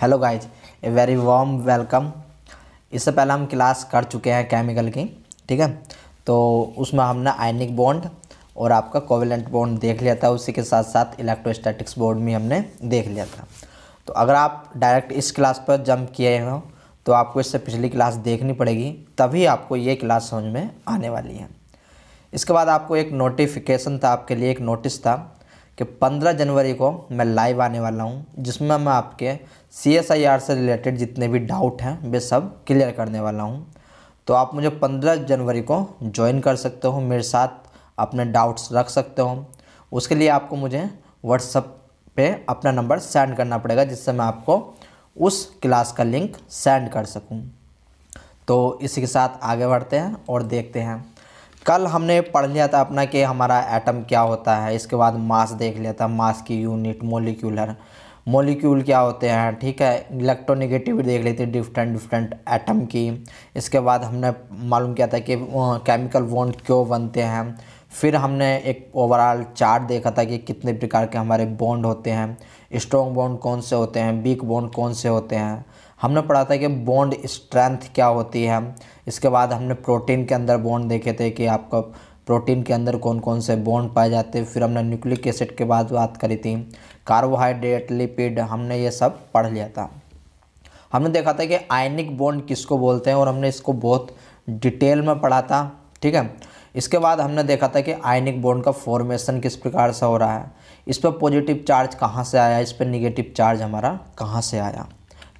hello guys a very warm welcome इससे पहले हम क्लास कर चुके हैं केमिकल की ठीक है तो उसमें हमने आयनिक बॉन्ड और आपका कोवेलेंट बॉन्ड देख लिया था उसी के साथ साथ इलेक्ट्रोस्टैटिक्स बोर्ड भी हमने देख लिया था तो अगर आप डायरेक्ट इस क्लास पर जंप किए हो तो आपको इससे पिछली क्लास देखनी पड़ेगी तभी आपको ये क्लास समझ में आने वाली है इसके बाद आपको एक नोटिफिकेशन था आपके लिए एक नोटिस था कि 15 जनवरी को मैं लाइव आने वाला हूँ जिसमें मैं आपके सी एस आई आर से रिलेटेड जितने भी डाउट हैं वे सब क्लियर करने वाला हूँ तो आप मुझे 15 जनवरी को ज्वाइन कर सकते हो मेरे साथ अपने डाउट्स रख सकते हो उसके लिए आपको मुझे व्हाट्सअप पे अपना नंबर सेंड करना पड़ेगा जिससे मैं आपको उस क्लास का लिंक सेंड कर सकूँ तो इसी के साथ आगे बढ़ते हैं और देखते हैं कल हमने पढ़ लिया था अपना कि हमारा एटम क्या होता है इसके बाद मास देख लिया था मास की यूनिट मोलिक्यूलर मोलिक्यूल क्या होते हैं ठीक है इलेक्ट्रोनिगेटिव देख लेते हैं डिफरेंट डिफरेंट एटम की इसके बाद हमने मालूम किया था कि केमिकल बॉन्ड क्यों बनते हैं फिर हमने एक ओवरऑल चार्ट देखा था कि कितने प्रकार के हमारे बॉन्ड होते हैं स्ट्रॉन्ग बॉन्ड कौन से होते हैं वीक बॉन्ड कौन से होते हैं हमने पढ़ा था कि बॉन्ड स्ट्रेंथ क्या होती है इसके बाद हमने प्रोटीन के अंदर बॉन्ड देखे थे कि आपका प्रोटीन के अंदर कौन कौन से बॉन्ड पाए जाते हैं फिर हमने न्यूक्लिक एसिड के बाद बात करी थी कार्बोहाइड्रेट लिपिड हमने ये सब पढ़ लिया था हमने देखा था कि आयनिक बॉन्ड किसको बोलते हैं और हमने इसको बहुत डिटेल में पढ़ा था ठीक है इसके बाद हमने देखा था कि आयनिक बॉन्ड का फॉर्मेशन किस प्रकार से हो रहा है इस पर पॉजिटिव चार्ज कहाँ से आया इस पर निगेटिव चार्ज हमारा कहाँ से आया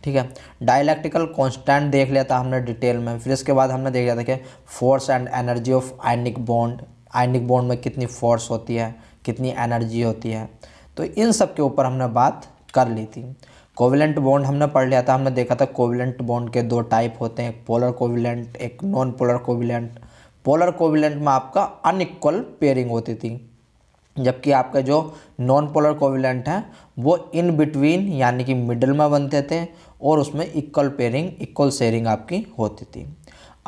ठीक है डायलैक्टिकल कॉन्स्टेंट देख लिया था हमने डिटेल में फिर इसके बाद हमने देख लिया था कि force and energy of ionic bond ionic bond में कितनी फोर्स होती है कितनी एनर्जी होती है तो इन सब के ऊपर हमने बात कर ली थी कोविलेंट बॉन्ड हमने पढ़ लिया था हमने देखा था कोविलेंट बॉन्ड के दो टाइप होते हैं एक पोलर कोविलेंट एक non polar covalent polar covalent में आपका अनइक्वल पेयरिंग होती थी जबकि आपका जो नॉन पोलर कोविलेंट है वो इन बिटवीन यानी कि मिडल में बनते थे और उसमें इक्वल पेयरिंग इक्वल शेयरिंग आपकी होती थी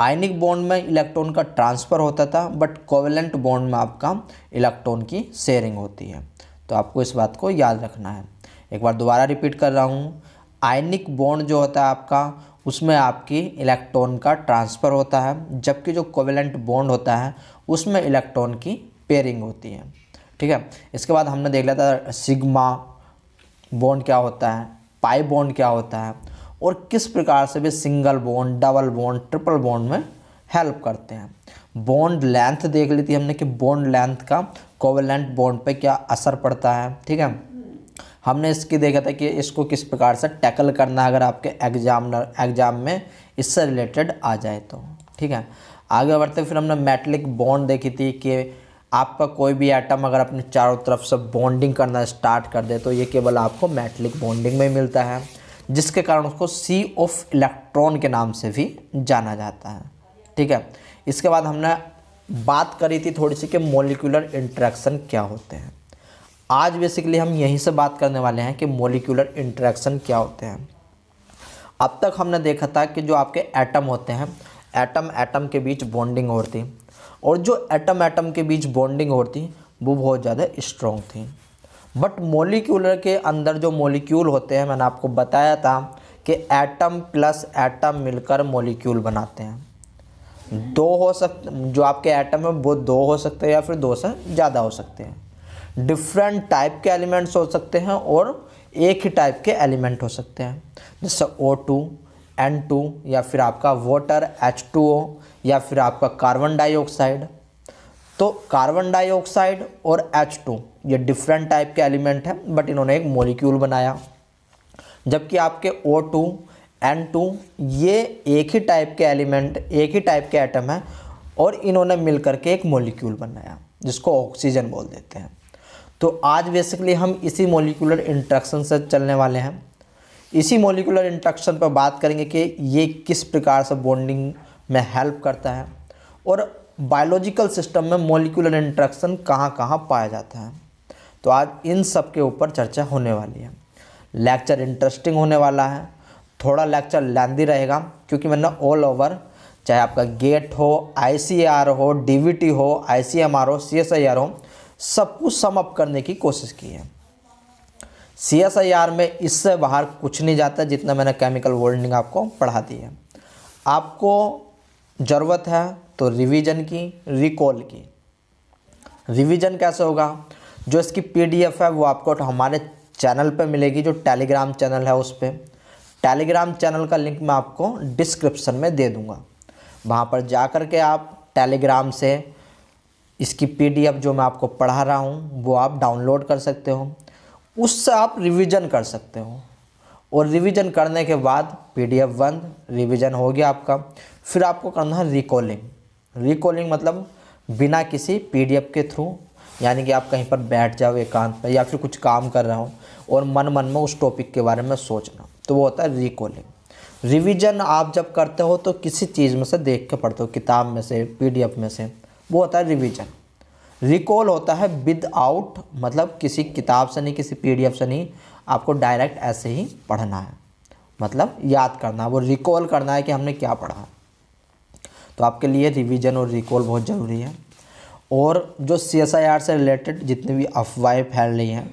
आयनिक बॉन्ड में इलेक्ट्रॉन का ट्रांसफ़र होता था बट कोवेलेंट बॉन्ड में आपका इलेक्ट्रॉन की शेयरिंग होती है तो आपको इस बात को याद रखना है एक बार दोबारा रिपीट कर रहा हूँ आयनिक बॉन्ड जो होता है आपका उसमें आपकी इलेक्ट्रॉन का ट्रांसफ़र होता है जबकि जो कोवेलेंट बॉन्ड होता है उसमें इलेक्ट्रॉन की पेयरिंग होती है ठीक है इसके बाद हमने देख लिया था सिग्मा बॉन्ड क्या होता है पाई बॉन्ड क्या होता है और किस प्रकार से भी single bond double bond triple bond में हेल्प करते हैं बॉन्ड लेंथ देख ली थी हमने कि बॉन्ड लेंथ का कोवेलेंट बॉन्ड पे क्या असर पड़ता है ठीक है हमने इसकी देखा था कि इसको किस प्रकार से टैकल करना है अगर आपके एग्जामिनर एग्जाम में इससे रिलेटेड आ जाए तो ठीक है आगे बढ़ते फिर हमने मेटलिक बॉन्ड देखी थी कि आपका कोई भी आइटम अगर अपने चारों तरफ से बॉन्डिंग करना स्टार्ट कर दे तो ये केवल आपको मेटलिक बॉन्डिंग में मिलता है जिसके कारण उसको सी ऑफ इलेक्ट्रॉन के नाम से भी जाना जाता है ठीक है इसके बाद हमने बात करी थी थोड़ी सी कि मोलिकुलर इंट्रैक्शन क्या होते हैं आज बेसिकली हम यहीं से बात करने वाले हैं कि मोलिकुलर इंट्रैक्शन क्या होते हैं अब तक हमने देखा था कि जो आपके एटम होते हैं एटम एटम के बीच बॉन्डिंग होती है और जो एटम एटम के बीच बॉन्डिंग होती वो बहुत ज़्यादा स्ट्रॉन्ग थी बट मोलिक्यूलर के अंदर जो मोलिक्यूल होते हैं मैंने आपको बताया था कि एटम प्लस एटम मिलकर मोलिक्यूल बनाते हैं दो हो सकते जो आपके एटम है वो दो हो सकते हैं या फिर दो से ज़्यादा हो सकते हैं डिफरेंट टाइप के एलिमेंट्स हो सकते हैं और एक ही टाइप के एलिमेंट हो सकते हैं जैसे ओ टू एन टू या फिर आपका वाटर एच टू या फिर आपका कार्बन डाइऑक्साइड तो कार्बन डाइऑक्साइड और H2 ये डिफरेंट टाइप के एलिमेंट हैं बट इन्होंने एक मोलिक्यूल बनाया जबकि आपके O2 N2 ये एक ही टाइप के एलिमेंट एक ही टाइप के एटम हैं और इन्होंने मिलकर के एक मोलिक्यूल बनाया जिसको ऑक्सीजन बोल देते हैं तो आज बेसिकली हम इसी मोलिकुलर इंट्रक्शन से चलने वाले हैं इसी मोलिकुलर इंट्रक्शन पर बात करेंगे कि ये किस प्रकार से बॉन्डिंग में हेल्प करता है और बायोलॉजिकल सिस्टम में मोलिकुलर इंट्रैक्शन कहाँ कहाँ पाया जाता है तो आज इन सब के ऊपर चर्चा होने वाली है लेक्चर इंटरेस्टिंग होने वाला है थोड़ा लेक्चर लेंदी रहेगा क्योंकि मैंने ऑल ओवर चाहे आपका गेट हो आई हो डी हो आई हो सी हो सब कुछ सम अप करने की कोशिश की है सी एस आई आर में इससे बाहर कुछ नहीं जाता जितना मैंने केमिकल वोल्डिंग आपको पढ़ा दी है आपको ज़रूरत है तो रिवीजन की रिकॉल की रिवीजन कैसे होगा जो इसकी पीडीएफ है वो आपको तो हमारे चैनल पर मिलेगी जो टेलीग्राम चैनल है उस पर टेलीग्राम चैनल का लिंक मैं आपको डिस्क्रिप्शन में दे दूँगा वहाँ पर जा कर के आप टेलीग्राम से इसकी पीडीएफ जो मैं आपको पढ़ा रहा हूँ वो आप डाउनलोड कर सकते हो उससे आप रिवीजन कर सकते हो और रिवीजन करने के बाद पीडीएफ बंद रिवीजन हो गया आपका फिर आपको करना है रिकॉलिंग रिकॉलिंग मतलब बिना किसी पीडीएफ के थ्रू यानी कि आप कहीं पर बैठ जाओ एकांत पर या फिर कुछ काम कर रहा हो और मन मन में उस टॉपिक के बारे में सोचना तो वो होता है रिकॉलिंग रिवीजन आप जब करते हो तो किसी चीज़ में से देख के पढ़ते हो किताब में से पीडीएफ में से वो होता है रिवीजन रिकॉल होता है विद आउट मतलब किसी किताब से नहीं किसी पीडीएफ से नहीं आपको डायरेक्ट ऐसे ही पढ़ना है मतलब याद करना है वो रिकॉल करना है कि हमने क्या पढ़ा है तो आपके लिए रिवीजन और रिकॉल बहुत ज़रूरी है और जो सी से रिलेटेड जितनी भी अफवाहें फैल रही हैं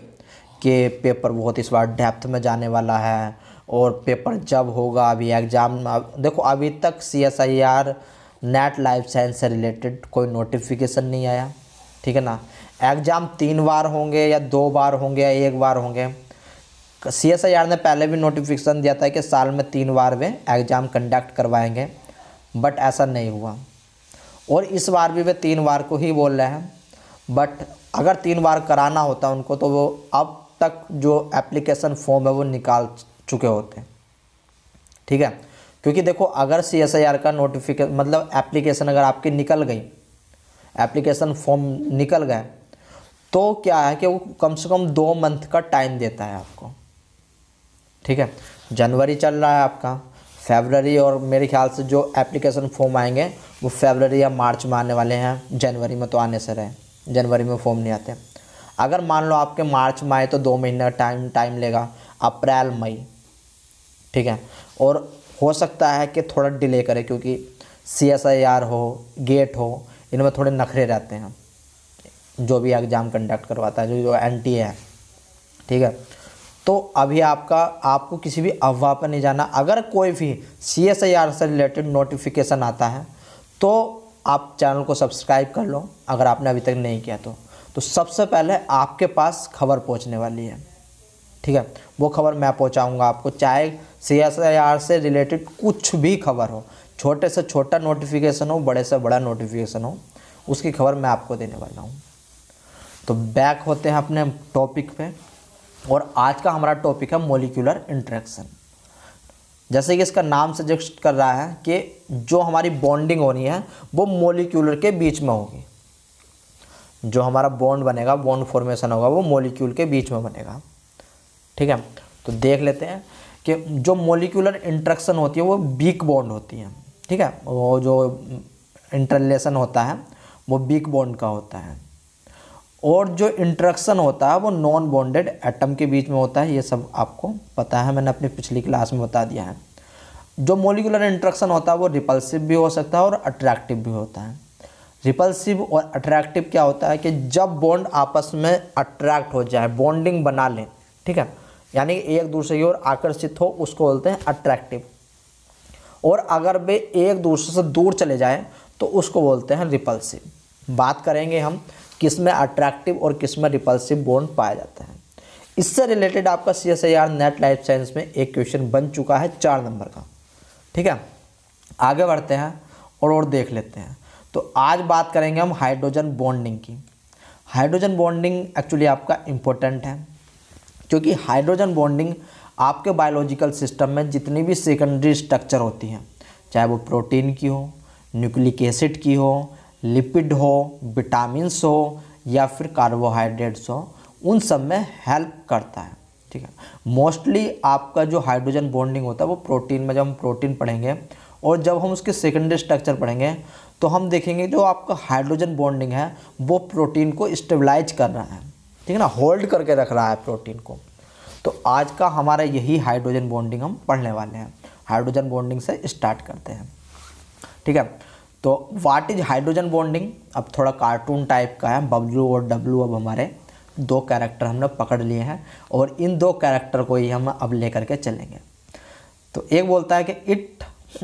कि पेपर बहुत इस बार डेप्थ में जाने वाला है और पेपर जब होगा अभी एग्ज़ाम देखो अभी तक C S I R net life science से रिलेटेड कोई नोटिफिकेशन नहीं आया ठीक है ना एग्ज़ाम तीन बार होंगे या दो बार होंगे या एक बार होंगे सी एस आई आर ने पहले भी नोटिफिकेशन दिया था कि साल में तीन बार वे एग्ज़ाम कंडक्ट करवाएंगे बट ऐसा नहीं हुआ और इस बार भी वे तीन बार को ही बोल रहे हैं बट अगर तीन बार कराना होता उनको तो वो अब तक जो एप्लीकेशन फॉर्म है वो निकाल चुके होते ठीक है क्योंकि देखो अगर सी एस आई आर का नोटिफिकेशन मतलब एप्लीकेशन अगर आपकी निकल गई एप्लीकेशन फॉर्म निकल गए तो क्या है कि वो कम से कम दो मंथ का टाइम देता है आपको ठीक है जनवरी चल रहा है आपका फेबररी और मेरे ख्याल से जो एप्लीकेशन फॉर्म आएंगे वो फेबररी या मार्च में आने वाले हैं जनवरी में तो आने से रहे जनवरी में फॉर्म नहीं आते अगर मान लो आपके मार्च में आए तो दो महीने का टाइम टाइम लेगा अप्रैल मई ठीक है और हो सकता है कि थोड़ा डिले करे क्योंकि सी एस आई आर हो गेट हो इनमें थोड़े नखरे रहते हैं जो भी एग्ज़ाम कंडक्ट करवाता है जो जो एन टी है ठीक है तो अभी आपका आपको किसी भी अफवाह पर नहीं जाना अगर कोई भी सी एस आई आर से रिलेटेड नोटिफिकेशन आता है तो आप चैनल को सब्सक्राइब कर लो अगर आपने अभी तक नहीं किया तो तो सबसे पहले आपके पास खबर पहुंचने वाली है ठीक है वो खबर मैं पहुंचाऊंगा आपको चाहे सी एस आई आर से रिलेटेड कुछ भी खबर हो छोटे से छोटा नोटिफिकेशन हो बड़े से बड़ा नोटिफिकेशन हो उसकी खबर मैं आपको देने वाला हूँ तो बैक होते हैं अपने टॉपिक पर और आज का हमारा टॉपिक है मोलिकुलर इंट्रैक्शन जैसे कि इसका नाम सजेस्ट कर रहा है कि जो हमारी बॉन्डिंग होनी है वो मोलिक्यूलर के बीच में होगी जो हमारा बॉन्ड बनेगा बॉन्ड फॉर्मेशन होगा वो मोलिक्यूल के बीच में बनेगा ठीक है तो देख लेते हैं कि जो मोलिकुलर इंट्रैक्शन होती है वो बीक बॉन्ड होती है ठीक है वो जो इंटरलेसन होता है वो बीक बॉन्ड का होता है और जो इंट्रक्शन होता है वो नॉन बॉन्डेड एटम के बीच में होता है ये सब आपको पता है मैंने अपनी पिछली क्लास में बता दिया है जो मोलिकुलर इंट्रक्शन होता है वो रिपल्सिव भी हो सकता है और अट्रैक्टिव भी होता है रिपल्सिव और अट्रैक्टिव क्या होता है कि जब बॉन्ड आपस में अट्रैक्ट हो जाए बॉन्डिंग बना लें ठीक है यानी कि एक दूसरे की ओर आकर्षित हो उसको बोलते हैं अट्रैक्टिव और अगर वे एक दूसरे से दूर चले जाए तो उसको बोलते हैं रिपल्सिव बात करेंगे हम किस में अट्रैक्टिव और किस में रिपल्सिव बॉन्ड पाया जाता है इससे रिलेटेड आपका C S I R net life science में एक क्वेश्चन बन चुका है चार नंबर का ठीक है आगे बढ़ते हैं और और देख लेते हैं तो आज बात करेंगे हम हाइड्रोजन बॉन्डिंग की हाइड्रोजन बॉन्डिंग एक्चुअली आपका इम्पोर्टेंट है क्योंकि हाइड्रोजन बॉन्डिंग आपके बायोलॉजिकल सिस्टम में जितनी भी सेकेंडरी स्ट्रक्चर होती हैं चाहे वो प्रोटीन की हो न्यूक्लिक एसिड की हो लिपिड हो विटामिनस हो या फिर कार्बोहाइड्रेट्स हो उन सब में हेल्प करता है ठीक है मोस्टली आपका जो हाइड्रोजन बॉन्डिंग होता है वो प्रोटीन में जब हम प्रोटीन पढ़ेंगे और जब हम उसके सेकेंडरी स्ट्रक्चर पढ़ेंगे तो हम देखेंगे जो आपका हाइड्रोजन बॉन्डिंग है वो प्रोटीन को स्टेबलाइज कर रहा है ठीक है ना होल्ड करके रख रहा है प्रोटीन को तो आज का हमारा यही हाइड्रोजन बॉन्डिंग हम पढ़ने वाले हैं हाइड्रोजन बॉन्डिंग से स्टार्ट करते हैं ठीक है तो वाट इज हाइड्रोजन बॉन्डिंग अब थोड़ा कार्टून टाइप का है बब्लू और डब्लू अब हमारे दो कैरेक्टर हमने पकड़ लिए हैं और इन दो कैरेक्टर को ही हम अब ले करके चलेंगे तो एक बोलता है कि it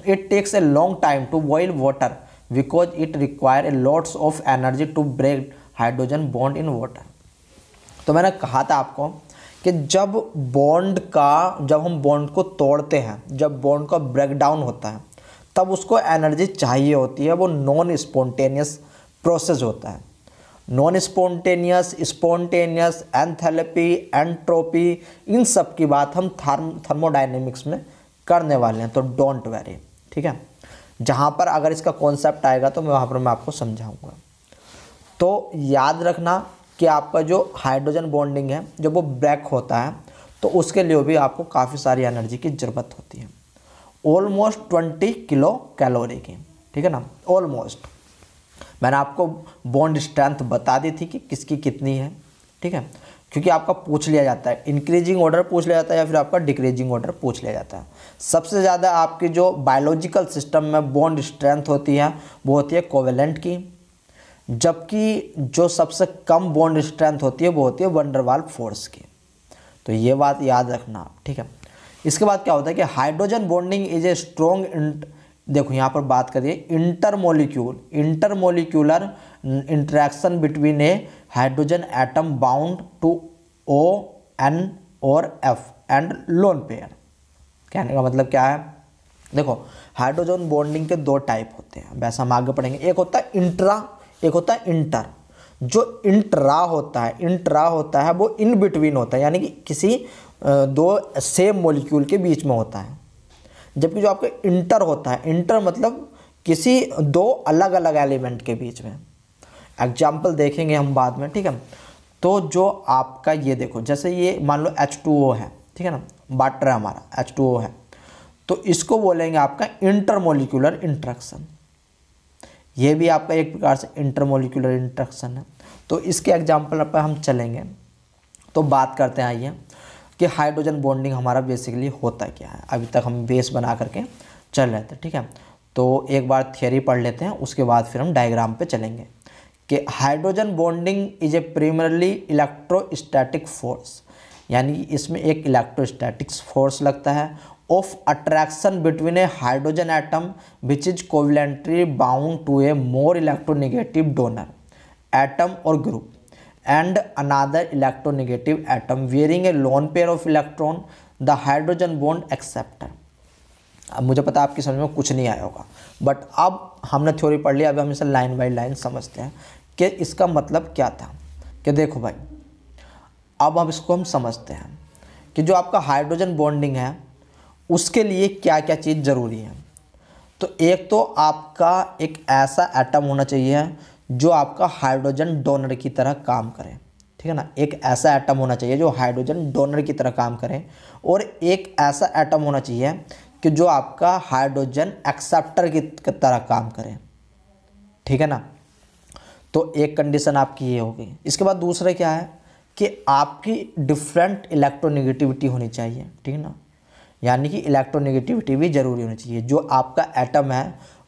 it takes a long time to boil water because it require a lots of energy to break hydrogen bond in water तो मैंने कहा था आपको कि जब बॉन्ड का जब हम बॉन्ड को तोड़ते हैं जब बॉन्ड का ब्रेकडाउन होता है तब उसको एनर्जी चाहिए होती है वो नॉन स्पॉन्टेनियस प्रोसेस होता है non spontaneous spontaneous enthalpy entropy इन सब की बात हम थर्म थर्मोडाइनेमिक्स में करने वाले हैं तो डोंट वेरी ठीक है जहाँ पर अगर इसका कॉन्सेप्ट आएगा तो मैं वहाँ पर मैं आपको समझाऊंगा तो याद रखना कि आपका जो हाइड्रोजन बॉन्डिंग है जब वो ब्रेक होता है तो उसके लिए भी आपको काफ़ी सारी एनर्जी की ज़रूरत होती है ऑलमोस्ट ट्वेंटी किलो कैलोरी की ठीक है ना ऑलमोस्ट मैंने आपको बॉन्ड स्ट्रेंथ बता दी थी कि किसकी कितनी है ठीक है क्योंकि आपका पूछ लिया जाता है इंक्रीजिंग ऑर्डर पूछ लिया जाता है या फिर आपका डिक्रीजिंग ऑर्डर पूछ लिया जाता है सबसे ज़्यादा आपकी जो बायोलॉजिकल सिस्टम में बॉन्ड स्ट्रेंथ होती है वो होती है कोवेलेंट की जबकि जो सबसे कम बॉन्ड स्ट्रेंथ होती है वो होती है वंडरवाल फोर्स की तो ये बात याद रखना आप ठीक है इसके बाद क्या होता है कि hydrogen bonding is a strong देखो यहाँ पर बात करिए intermolecule intermolecular interaction between a hydrogen atom bound to O N और एफ एंड लोन पेयर कहने का मतलब क्या है देखो हाइड्रोजन बॉन्डिंग के दो टाइप होते हैं वैसा हम आगे पढ़ेंगे एक होता है इंट्रा एक होता है इंटर जो इंट्रा होता है इंट्रा होता है वो इन बिटवीन होता है यानी कि किसी दो सेम मॉलिक्यूल के बीच में होता है जबकि जो आपका इंटर होता है इंटर मतलब किसी दो अलग अलग एलिमेंट के बीच में एग्जाम्पल देखेंगे हम बाद में ठीक है तो जो आपका ये देखो जैसे ये मान लो H2O है ठीक है ना वाटर है हमारा H2O है तो इसको बोलेंगे आपका इंटरमोलिकुलर इंट्रक्शन ये भी आपका एक प्रकार से इंटरमोलिकुलर इंट्रक्शन है तो इसके एग्जाम्पल पर हम चलेंगे तो बात करते हैं आइए कि हाइड्रोजन बॉन्डिंग हमारा बेसिकली होता क्या है अभी तक हम बेस बना करके चल रहे थे ठीक है तो एक बार थियोरी पढ़ लेते हैं उसके बाद फिर हम डायग्राम पे चलेंगे कि hydrogen bonding is a primarily electrostatic force यानी इसमें एक इलेक्ट्रोस्टैटिक्स फोर्स लगता है of attraction between a hydrogen atom which is covalently bound to a more electronegative donor atom और group and another electronegative atom wearing a lone pair of electron the hydrogen bond acceptor अब मुझे पता है आपकी समझ में कुछ नहीं आया होगा बट अब हमने थ्योरी पढ़ ली अब हम इसे लाइन बाई लाइन समझते हैं कि इसका मतलब क्या था कि देखो भाई अब अब इसको हम समझते हैं कि जो आपका हाइड्रोजन बॉन्डिंग है उसके लिए क्या क्या चीज़ ज़रूरी है तो एक तो आपका एक ऐसा एटम होना चाहिए जो आपका हाइड्रोजन डोनर की तरह काम करें ठीक है ना एक ऐसा एटम होना चाहिए जो हाइड्रोजन डोनर की तरह काम करें और एक ऐसा एटम होना चाहिए कि जो आपका हाइड्रोजन एक्सेप्टर की तरह काम करें ठीक है ना तो एक कंडीशन आपकी ये होगी इसके बाद दूसरा क्या है कि आपकी डिफरेंट इलेक्ट्रोनिगेटिविटी होनी चाहिए ठीक है ना यानी कि इलेक्ट्रोनिगेटिविटी भी ज़रूरी होनी चाहिए जो आपका एटम है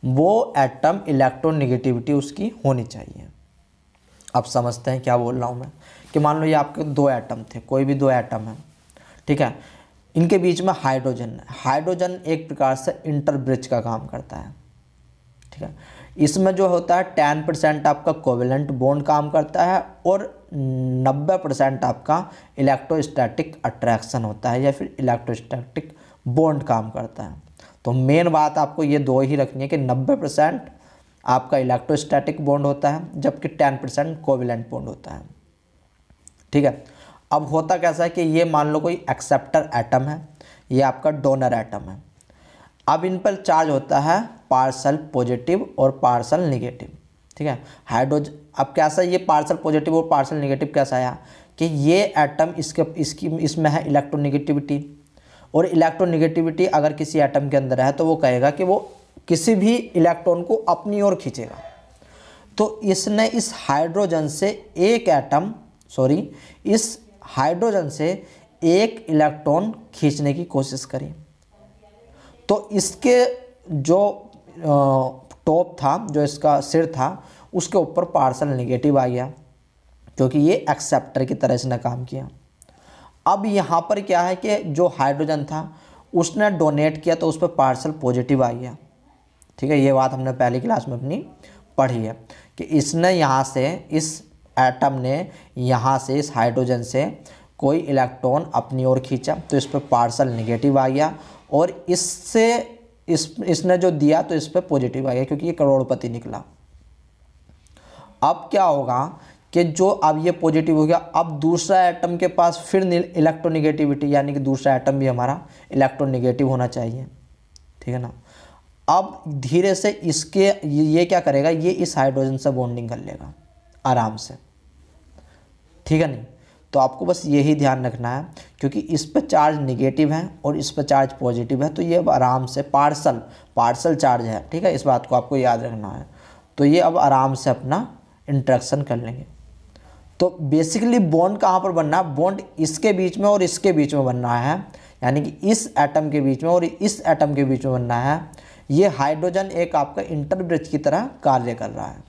वो एटम इलेक्ट्रोनिगेटिविटी उसकी होनी चाहिए अब समझते हैं क्या बोल रहा हूँ मैं कि मान लो ये आपके दो एटम थे कोई भी दो एटम है ठीक है इनके बीच में हाइड्रोजन है हाइड्रोजन एक प्रकार से इंटरब्रिज का काम करता है ठीक है इसमें जो होता है टेन परसेंट आपका कोवेलेंट बोन्ड काम करता है और नब्बे परसेंट आपका इलेक्ट्रोस्टैटिक अट्रैक्शन होता है या फिर इलेक्ट्रोस्टैटिक बोन्ड काम करता है तो मेन बात आपको ये दो ही रखनी है कि नब्बे परसेंट आपका इलेक्ट्रोस्टैटिक बॉन्ड होता है जबकि टेन परसेंट कोविलेंट बॉन्ड होता है ठीक है अब होता कैसा है कि ये मान लो कोई एक्सेप्टर एटम है ये आपका डोनर एटम है अब इन पर चार्ज होता है पार्सल पॉजिटिव और पार्सल निगेटिव ठीक है हाइड्रोज अब कैसा ये पार्सल पॉजिटिव और पार्सल निगेटिव कैसा आया कि ये एटम इसके इसकी इसमें है इलेक्ट्रोनिगेटिविटी और इलेक्ट्रोनिगेटिविटी अगर किसी एटम के अंदर है तो वो कहेगा कि वो किसी भी इलेक्ट्रॉन को अपनी ओर खींचेगा तो इसने इस हाइड्रोजन से एक एटम सॉरी इस हाइड्रोजन से एक इलेक्ट्रॉन खींचने की कोशिश करी तो इसके जो टॉप था जो इसका सिर था उसके ऊपर पार्सल नेगेटिव आ गया क्योंकि ये एक्सेप्टर की तरह इसने काम किया अब यहाँ पर क्या है कि जो हाइड्रोजन था उसने डोनेट किया तो उस पर पार्सल पॉजिटिव आ गया ठीक है ये बात हमने पहली क्लास में अपनी पढ़ी है कि इसने यहाँ से इस एटम ने यहाँ से इस हाइड्रोजन से कोई इलेक्ट्रॉन अपनी ओर खींचा तो इस पर पार्सल नेगेटिव आ गया और इससे इस इसने जो दिया तो इस पर पॉजिटिव आ गया क्योंकि ये करोड़पति निकला अब क्या होगा कि जो अब ये पॉजिटिव हो गया अब दूसरा एटम के पास फिर इलेक्ट्रोनिगेटिविटी यानी कि दूसरा एटम भी हमारा इलेक्ट्रोनिगेटिव होना चाहिए ठीक है ना अब धीरे से इसके ये क्या करेगा ये इस हाइड्रोजन से बॉन्डिंग कर लेगा आराम से ठीक है नहीं तो आपको बस यही ध्यान रखना है क्योंकि इस पर चार्ज निगेटिव है और इस पर चार्ज पॉजिटिव है तो ये अब आराम से पार्सल पार्सल चार्ज है ठीक है इस बात को आपको याद रखना है तो ये अब आराम से अपना इंट्रैक्शन कर लेंगे तो बेसिकली बॉन्ड कहाँ पर बनना है बॉन्ड इसके बीच में और इसके बीच में बनना है यानी कि इस एटम के बीच में और इस एटम के बीच में बनना है ये हाइड्रोजन एक आपका इंटरब्रिज की तरह कार्य कर रहा है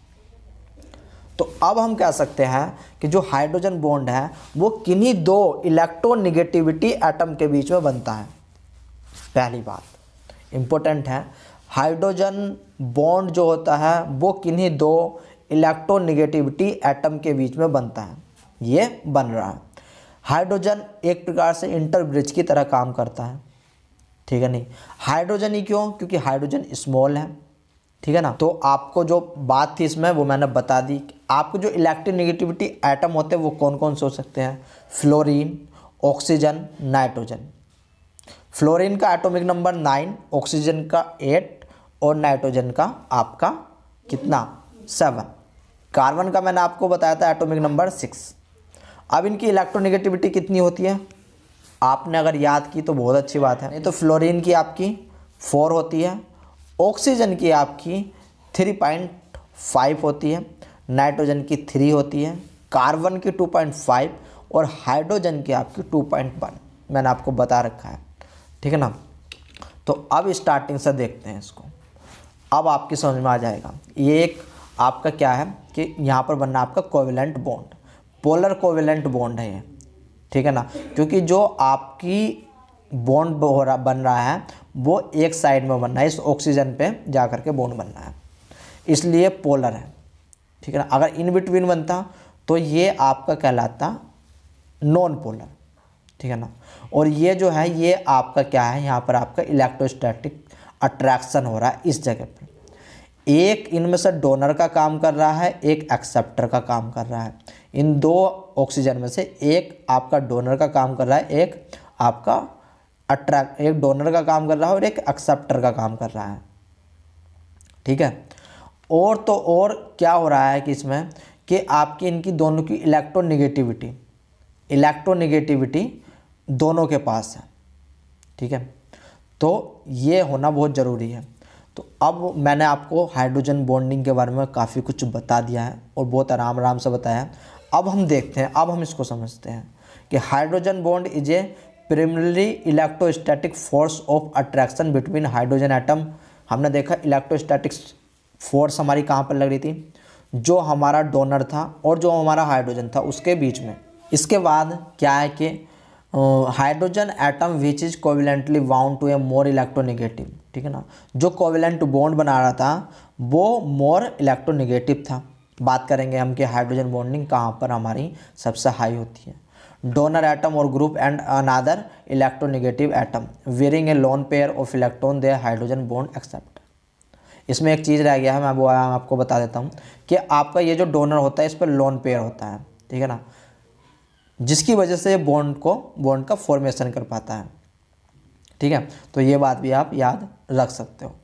तो अब हम कह सकते हैं कि जो हाइड्रोजन बॉन्ड है वो किन्हीं दो इलेक्ट्रोनिगेटिविटी एटम के बीच में बनता है पहली बात इम्पोर्टेंट है हाइड्रोजन बॉन्ड जो होता है वो किन्हीं दो इलेक्ट्रोनिगेटिविटी एटम के बीच में बनता है ये बन रहा है हाइड्रोजन एक प्रकार से इंटर ब्रिज की तरह काम करता है ठीक है नहीं हाइड्रोजन ही क्यों क्योंकि हाइड्रोजन स्मॉल है ठीक है ना तो आपको जो बात थी इसमें वो मैंने बता दी आपको जो इलेक्ट्रोनिगेटिविटी एटम होते हैं वो कौन कौन से हो सकते हैं फ्लोरीन ऑक्सीजन नाइट्रोजन फ्लोरीन का एटॉमिक नंबर नाइन ऑक्सीजन का एट और नाइट्रोजन का आपका कितना सेवन कार्बन का मैंने आपको बताया था एटॉमिक नंबर सिक्स अब इनकी इलेक्ट्रोनिगेटिविटी कितनी होती है आपने अगर याद की तो बहुत अच्छी बात है नहीं तो फ्लोरीन की आपकी फोर होती है ऑक्सीजन की आपकी थ्री पॉइंट फाइव होती है नाइट्रोजन की थ्री होती है कार्बन की टू पॉइंट फाइव और हाइड्रोजन की आपकी टू पॉइंट वन मैंने आपको बता रखा है ठीक है ना तो अब स्टार्टिंग से देखते हैं इसको अब आपकी समझ में आ जाएगा ये एक आपका क्या है कि यहाँ पर बनना आपका covalent bond polar covalent bond है ये ठीक है ना क्योंकि जो आपकी बॉन्ड हो रहा बन रहा है वो एक साइड में बनना है इस ऑक्सीजन पे जा करके के बॉन्ड बनना है इसलिए पोलर है ठीक है ना अगर इन बिटवीन बनता तो ये आपका कहलाता नॉन पोलर ठीक है ना और ये जो है ये आपका क्या है यहाँ पर आपका इलेक्ट्रोस्टैटिक अट्रैक्शन हो रहा है इस जगह पर एक इनमें से डोनर का काम कर रहा है एक एक्सेप्टर का काम कर रहा है इन दो ऑक्सीजन में से एक आपका डोनर का काम कर रहा है एक आपका अट्रैक्ट एक डोनर का काम कर रहा है और एक एक्सेप्टर का काम कर रहा है ठीक है और तो और क्या हो रहा है कि इसमें कि आपकी इनकी दोनों की इलेक्ट्रोनिगेटिविटी इलेक्ट्रोनिगेटिविटी दोनों के पास है ठीक है तो ये होना बहुत ज़रूरी है तो अब मैंने आपको हाइड्रोजन बॉन्डिंग के बारे में काफ़ी कुछ बता दिया है और बहुत आराम आराम से बताया है अब हम देखते हैं अब हम इसको समझते हैं कि hydrogen bond is a primarily electrostatic force of attraction between hydrogen atom हमने देखा इलेक्ट्रोस्टैटिक्स फोर्स हमारी कहाँ पर लग रही थी जो हमारा डोनर था और जो हमारा हाइड्रोजन था उसके बीच में इसके बाद क्या है कि hydrogen atom which is covalently bound to a more electronegative ठीक है ना जो कोवेलेंट बॉन्ड बना रहा था वो मोर इलेक्ट्रोनिगेटिव था बात करेंगे हम कि हाइड्रोजन बॉन्डिंग कहाँ पर हमारी सबसे हाई होती है डोनर एटम और group and another electronegative atom bearing a lone pair of electron the hydrogen bond acceptor इसमें एक चीज़ रह गया है मैं वो आपको बता देता हूँ कि आपका ये जो डोनर होता है इस पर लोन पेयर होता है ठीक है ना जिसकी वजह से ये बॉन्ड को बॉन्ड का फॉर्मेशन कर पाता है ठीक है तो ये बात भी आप याद रख सकते हो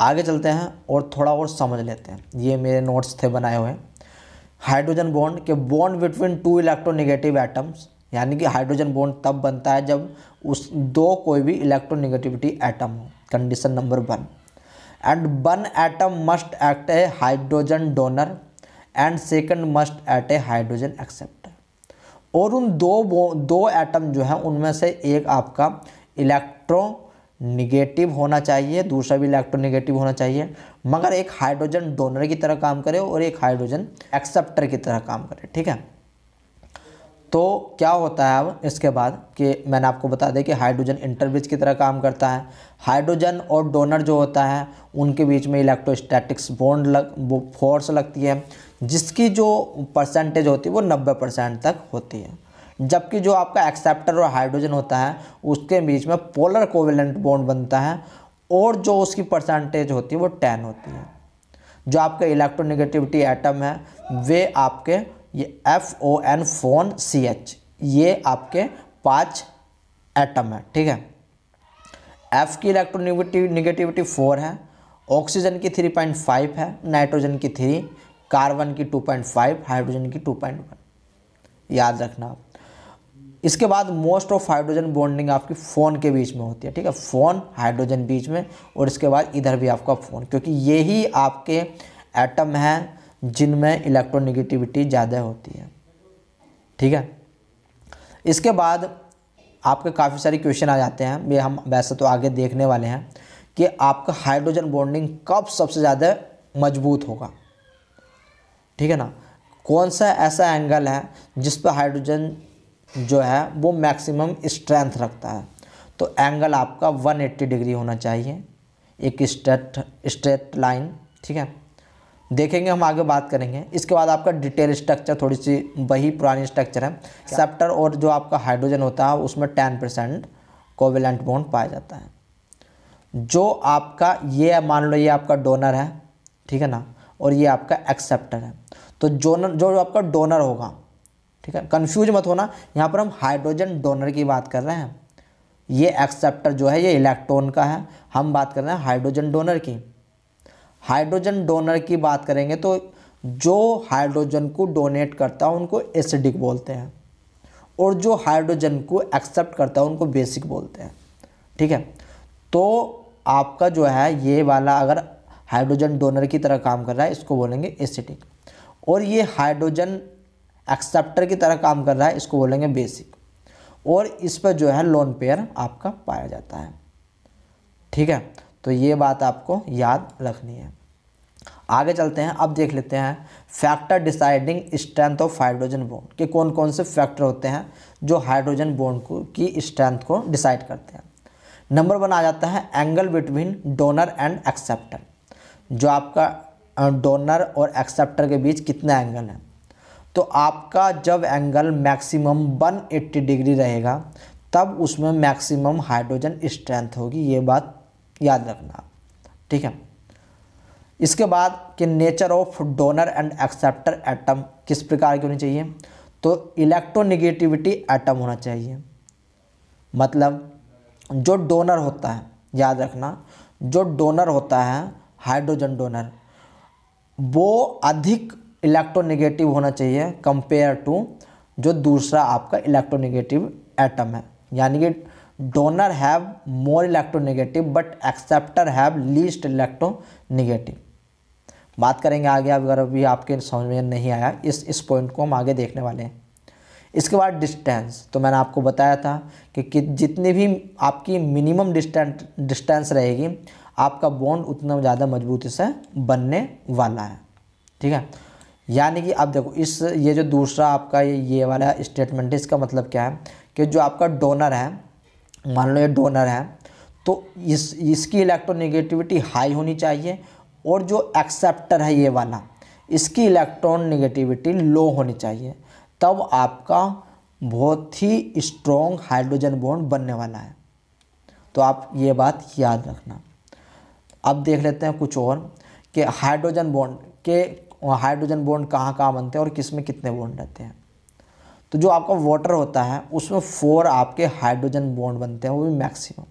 आगे चलते हैं और थोड़ा और समझ लेते हैं ये मेरे नोट्स थे बनाए हुए हाइड्रोजन बॉन्ड के bond between two electronegative atoms यानी कि हाइड्रोजन बॉन्ड तब बनता है जब उस दो कोई भी इलेक्ट्रोनिगेटिविटी एटम हो condition number one and one atom must act a hydrogen donor and second must act a hydrogen acceptor और उन दो दो एटम जो है उनमें से एक आपका इलेक्ट निगेटिव होना चाहिए दूसरा भी निगेटिव होना चाहिए मगर एक हाइड्रोजन डोनर की तरह काम करे और एक हाइड्रोजन एक्सेप्टर की तरह काम करे ठीक है तो क्या होता है अब इसके बाद कि मैंने आपको बता दें कि हाइड्रोजन इंटरब्रिज की तरह काम करता है हाइड्रोजन और डोनर जो होता है उनके बीच में इलेक्ट्रोस्टैटिक्स बॉन्ड लग फोर्स लगती है जिसकी जो परसेंटेज होती है वो नब्बे परसेंट तक होती है जबकि जो आपका एक्सेप्टर और हाइड्रोजन होता है उसके बीच में पोलर कोवेलेंट बॉन्ड बनता है और जो उसकी परसेंटेज होती है वो टेन होती है जो आपके इलेक्ट्रोनिगेटिविटी एटम है वे आपके ये F O N F O N C H ये आपके पांच एटम है ठीक है एफ की इलेक्ट्रोनिगेटिव निगेटिविटी फोर है ऑक्सीजन की थ्री पॉइंट फाइव है नाइट्रोजन की थ्री कार्बन की टू पॉइंट फाइव हाइड्रोजन की टू पॉइंट वन याद रखना आप इसके बाद मोस्ट ऑफ हाइड्रोजन बॉन्डिंग आपकी फ़ोन के बीच में होती है ठीक है फ़ोन हाइड्रोजन बीच में और इसके बाद इधर भी आपका फ़ोन क्योंकि यही आपके एटम हैं जिनमें इलेक्ट्रोनिगेटिविटी ज़्यादा होती है ठीक है इसके बाद आपके काफ़ी सारे क्वेश्चन आ जाते हैं ये हम वैसे तो आगे देखने वाले हैं कि आपका हाइड्रोजन बॉन्डिंग कब सबसे ज़्यादा मजबूत होगा ठीक है ना कौन सा ऐसा एंगल है जिस पर हाइड्रोजन जो है वो मैक्सिमम स्ट्रेंथ रखता है तो एंगल आपका 180 डिग्री होना चाहिए एक स्ट्रेट स्ट्रेट लाइन ठीक है देखेंगे हम आगे बात करेंगे इसके बाद आपका डिटेल स्ट्रक्चर थोड़ी सी वही पुरानी स्ट्रक्चर है सेप्टर और जो आपका हाइड्रोजन होता है उसमें टेन परसेंट कोविलेंट बोन पाया जाता है जो आपका ये मान लो ये आपका डोनर है ठीक है ना और ये आपका एक्सेप्टर है तो जोनर जो आपका डोनर होगा ठीक है कन्फ्यूज मत होना यहाँ पर हम हाइड्रोजन डोनर की बात कर रहे हैं ये एक्सेप्टर जो है ये इलेक्ट्रॉन का है हम बात कर रहे हैं हाइड्रोजन डोनर की हाइड्रोजन डोनर की बात करेंगे तो जो हाइड्रोजन को डोनेट करता है उनको एसिडिक बोलते हैं और जो हाइड्रोजन को एक्सेप्ट करता है उनको बेसिक बोलते हैं ठीक है तो आपका जो है ये वाला अगर हाइड्रोजन डोनर की तरह काम कर रहा है इसको बोलेंगे एसिडिक और ये हाइड्रोजन एक्सेप्टर की तरह काम कर रहा है इसको बोलेंगे बेसिक और इस पर जो है लोन पेयर आपका पाया जाता है ठीक है तो ये बात आपको याद रखनी है आगे चलते हैं अब देख लेते हैं factor deciding strength of hydrogen bond के कौन कौन से फैक्टर होते हैं जो हाइड्रोजन बोन को की स्ट्रेंथ को डिसाइड करते हैं नंबर वन आ जाता है angle between donor and acceptor जो आपका डोनर और एक्सेप्टर के बीच कितना एंगल है तो आपका जब एंगल मैक्सिमम 180 डिग्री रहेगा तब उसमें मैक्सिमम हाइड्रोजन स्ट्रेंथ होगी ये बात याद रखना ठीक है इसके बाद कि nature of donor and acceptor atom किस प्रकार की होनी चाहिए तो इलेक्ट्रोनिगेटिविटी एटम होना चाहिए मतलब जो डोनर होता है याद रखना जो डोनर होता है हाइड्रोजन डोनर वो अधिक इलेक्ट्रोनिगेटिव होना चाहिए कंपेयर टू जो दूसरा आपका इलेक्ट्रोनिगेटिव एटम है यानी कि donor have more electronegative but acceptor have least electronegative बात करेंगे आगे अगर अभी आपके समझ में नहीं आया इस इस पॉइंट को हम आगे देखने वाले हैं इसके बाद डिस्टेंस तो मैंने आपको बताया था कि, कि जितनी भी आपकी मिनिमम डिस्टेंट डिस्टेंस रहेगी आपका बॉन्ड उतना ज़्यादा मजबूती से बनने वाला है ठीक है यानी कि अब देखो इस ये जो दूसरा आपका ये ये वाला स्टेटमेंट है इसका मतलब क्या है कि जो आपका डोनर है मान लो ये डोनर है तो इस इसकी इलेक्ट्रोनिगेटिविटी हाई होनी चाहिए और जो एक्सेप्टर है ये वाला इसकी इलेक्ट्रॉन नेगेटिविटी लो होनी चाहिए तब आपका बहुत ही स्ट्रॉन्ग हाइड्रोजन बॉन्ड बनने वाला है तो आप ये बात याद रखना अब देख लेते हैं कुछ और कि हाइड्रोजन बॉन्ड के हाइड्रोजन बॉन्ड कहाँ कहाँ बनते हैं और किस में कितने बॉन्ड रहते हैं तो जो आपका वाटर होता है उसमें फोर आपके हाइड्रोजन बॉन्ड बनते हैं वो भी मैक्सिमम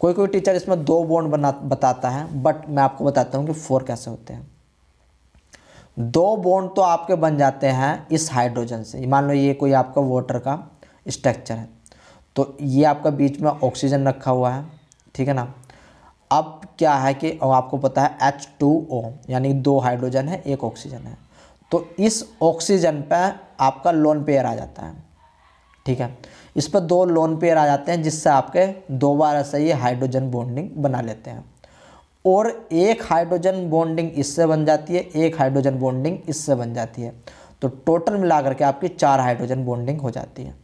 कोई कोई टीचर इसमें दो बॉन्ड बना बताता है बट मैं आपको बताता हूँ कि फोर कैसे होते हैं दो बॉन्ड तो आपके बन जाते हैं इस हाइड्रोजन से मान लो ये कोई आपका वाटर का स्ट्रक्चर है तो ये आपका बीच में ऑक्सीजन रखा हुआ है ठीक है ना अब क्या है कि आपको पता है एच टू ओ यानी दो हाइड्रोजन है एक ऑक्सीजन है तो इस ऑक्सीजन पर आपका लोन पेयर आ जाता है ठीक है इस पर दो लोन पेयर आ जाते हैं जिससे आपके दोबारा से ये हाइड्रोजन बॉन्डिंग बना लेते हैं और एक हाइड्रोजन बॉन्डिंग इससे बन जाती है एक हाइड्रोजन बॉन्डिंग इससे बन जाती है तो टोटल मिलाकर के आपकी चार हाइड्रोजन बॉन्डिंग हो जाती है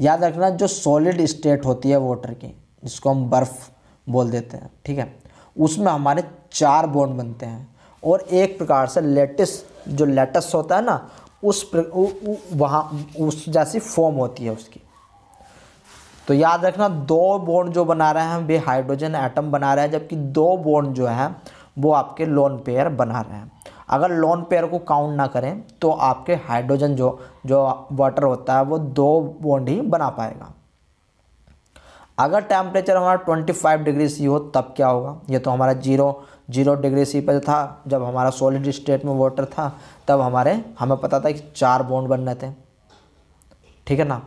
याद रखना जो सॉलिड स्टेट होती है वाटर की जिसको हम बर्फ़ बोल देते हैं ठीक है उसमें हमारे चार बॉन्ड बनते हैं और एक प्रकार से लेटिस जो लेटस होता है ना उस प्र, वहाँ उस जैसी फॉर्म होती है उसकी तो याद रखना दो बॉन्ड जो बना रहे हैं वे हाइड्रोजन एटम बना रहे हैं जबकि दो बॉन्ड जो है वो आपके लोन पेयर बना रहे हैं अगर लोन पेयर को काउंट ना करें तो आपके हाइड्रोजन जो जो वाटर होता है वो दो बॉन्ड ही बना पाएगा अगर टेम्परेचर हमारा 25 डिग्री सी हो तब क्या होगा ये तो हमारा जीरो जीरो डिग्री सी पर था जब हमारा सॉलिड स्टेट में वाटर था तब हमारे हमें पता था कि चार बॉन्ड बन रहे थे ठीक है ना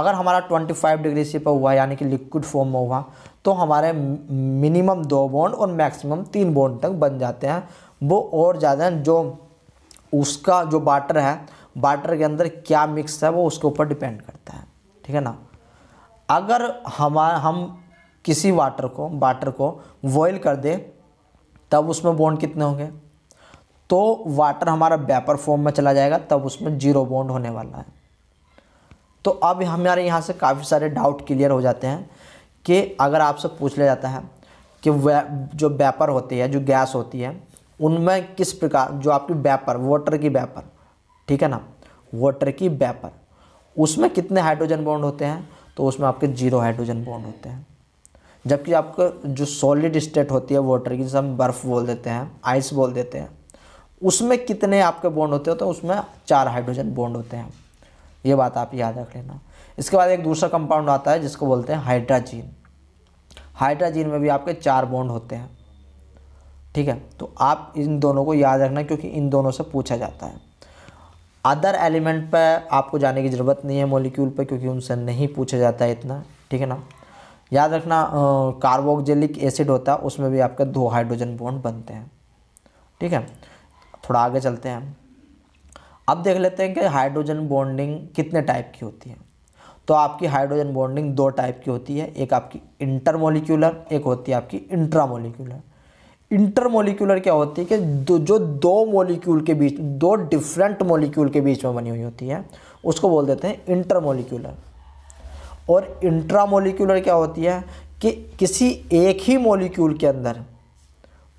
अगर हमारा 25 डिग्री सी पर हुआ यानी कि लिक्विड फॉर्म में हुआ तो हमारे मिनिमम दो बॉन्ड और मैक्सिमम तीन बॉन्ड तक बन जाते हैं वो और ज़्यादा जो उसका जो बाटर है बाटर के अंदर क्या मिक्स है वो उसके ऊपर डिपेंड करता है ठीक है ना अगर हम हम किसी वाटर को वाटर को बॉयल कर दें तब उसमें बॉन्ड कितने होंगे तो वाटर हमारा वेपर फॉर्म में चला जाएगा तब उसमें जीरो बॉन्ड होने वाला है तो अब हमारे यहाँ से काफ़ी सारे डाउट क्लियर हो जाते हैं कि अगर आपसे पूछ लिया जाता है कि जो वेपर होती है जो गैस होती है उनमें किस प्रकार जो आपकी वेपर वाटर की वेपर ठीक है ना वाटर की वेपर उसमें कितने हाइड्रोजन बॉन्ड होते हैं तो उसमें आपके जीरो हाइड्रोजन बॉन्ड होते हैं जबकि आपको जो सॉलिड स्टेट होती है वाटर की जैसे हम बर्फ़ बोल देते हैं आइस बोल देते हैं उसमें कितने आपके बॉन्ड होते हैं तो उसमें चार हाइड्रोजन बॉन्ड होते हैं ये बात आप याद रख लेना इसके बाद एक दूसरा कंपाउंड आता है जिसको बोलते हैं हाइड्राजीन हाइड्राजीन में भी आपके चार बॉन्ड होते हैं ठीक है तो आप इन दोनों को याद रखना क्योंकि इन दोनों से पूछा जाता है अदर एलिमेंट पर आपको जाने की ज़रूरत नहीं है मोलिक्यूल पर क्योंकि उनसे नहीं पूछा जाता है इतना ठीक है ना याद रखना कार्बोक्जेलिक एसिड होता है उसमें भी आपके दो हाइड्रोजन बॉन्ड बनते हैं ठीक है थोड़ा आगे चलते हैं अब देख लेते हैं कि हाइड्रोजन बॉन्डिंग कितने टाइप की होती है तो आपकी हाइड्रोजन बॉन्डिंग दो टाइप की होती है एक आपकी इंटरमोलिक्यूलर एक होती है आपकी इंट्रामोलिक्यूलर इंटरमोलिकुलर क्या होती है कि दो, जो दो मोलिक्यूल के बीच दो डिफरेंट मोलिक्यूल के बीच में बनी हुई होती है उसको बोल देते हैं इंटरमोलिकुलर और इंट्रामोलिकुलर क्या होती है कि किसी एक ही मोलिक्यूल के अंदर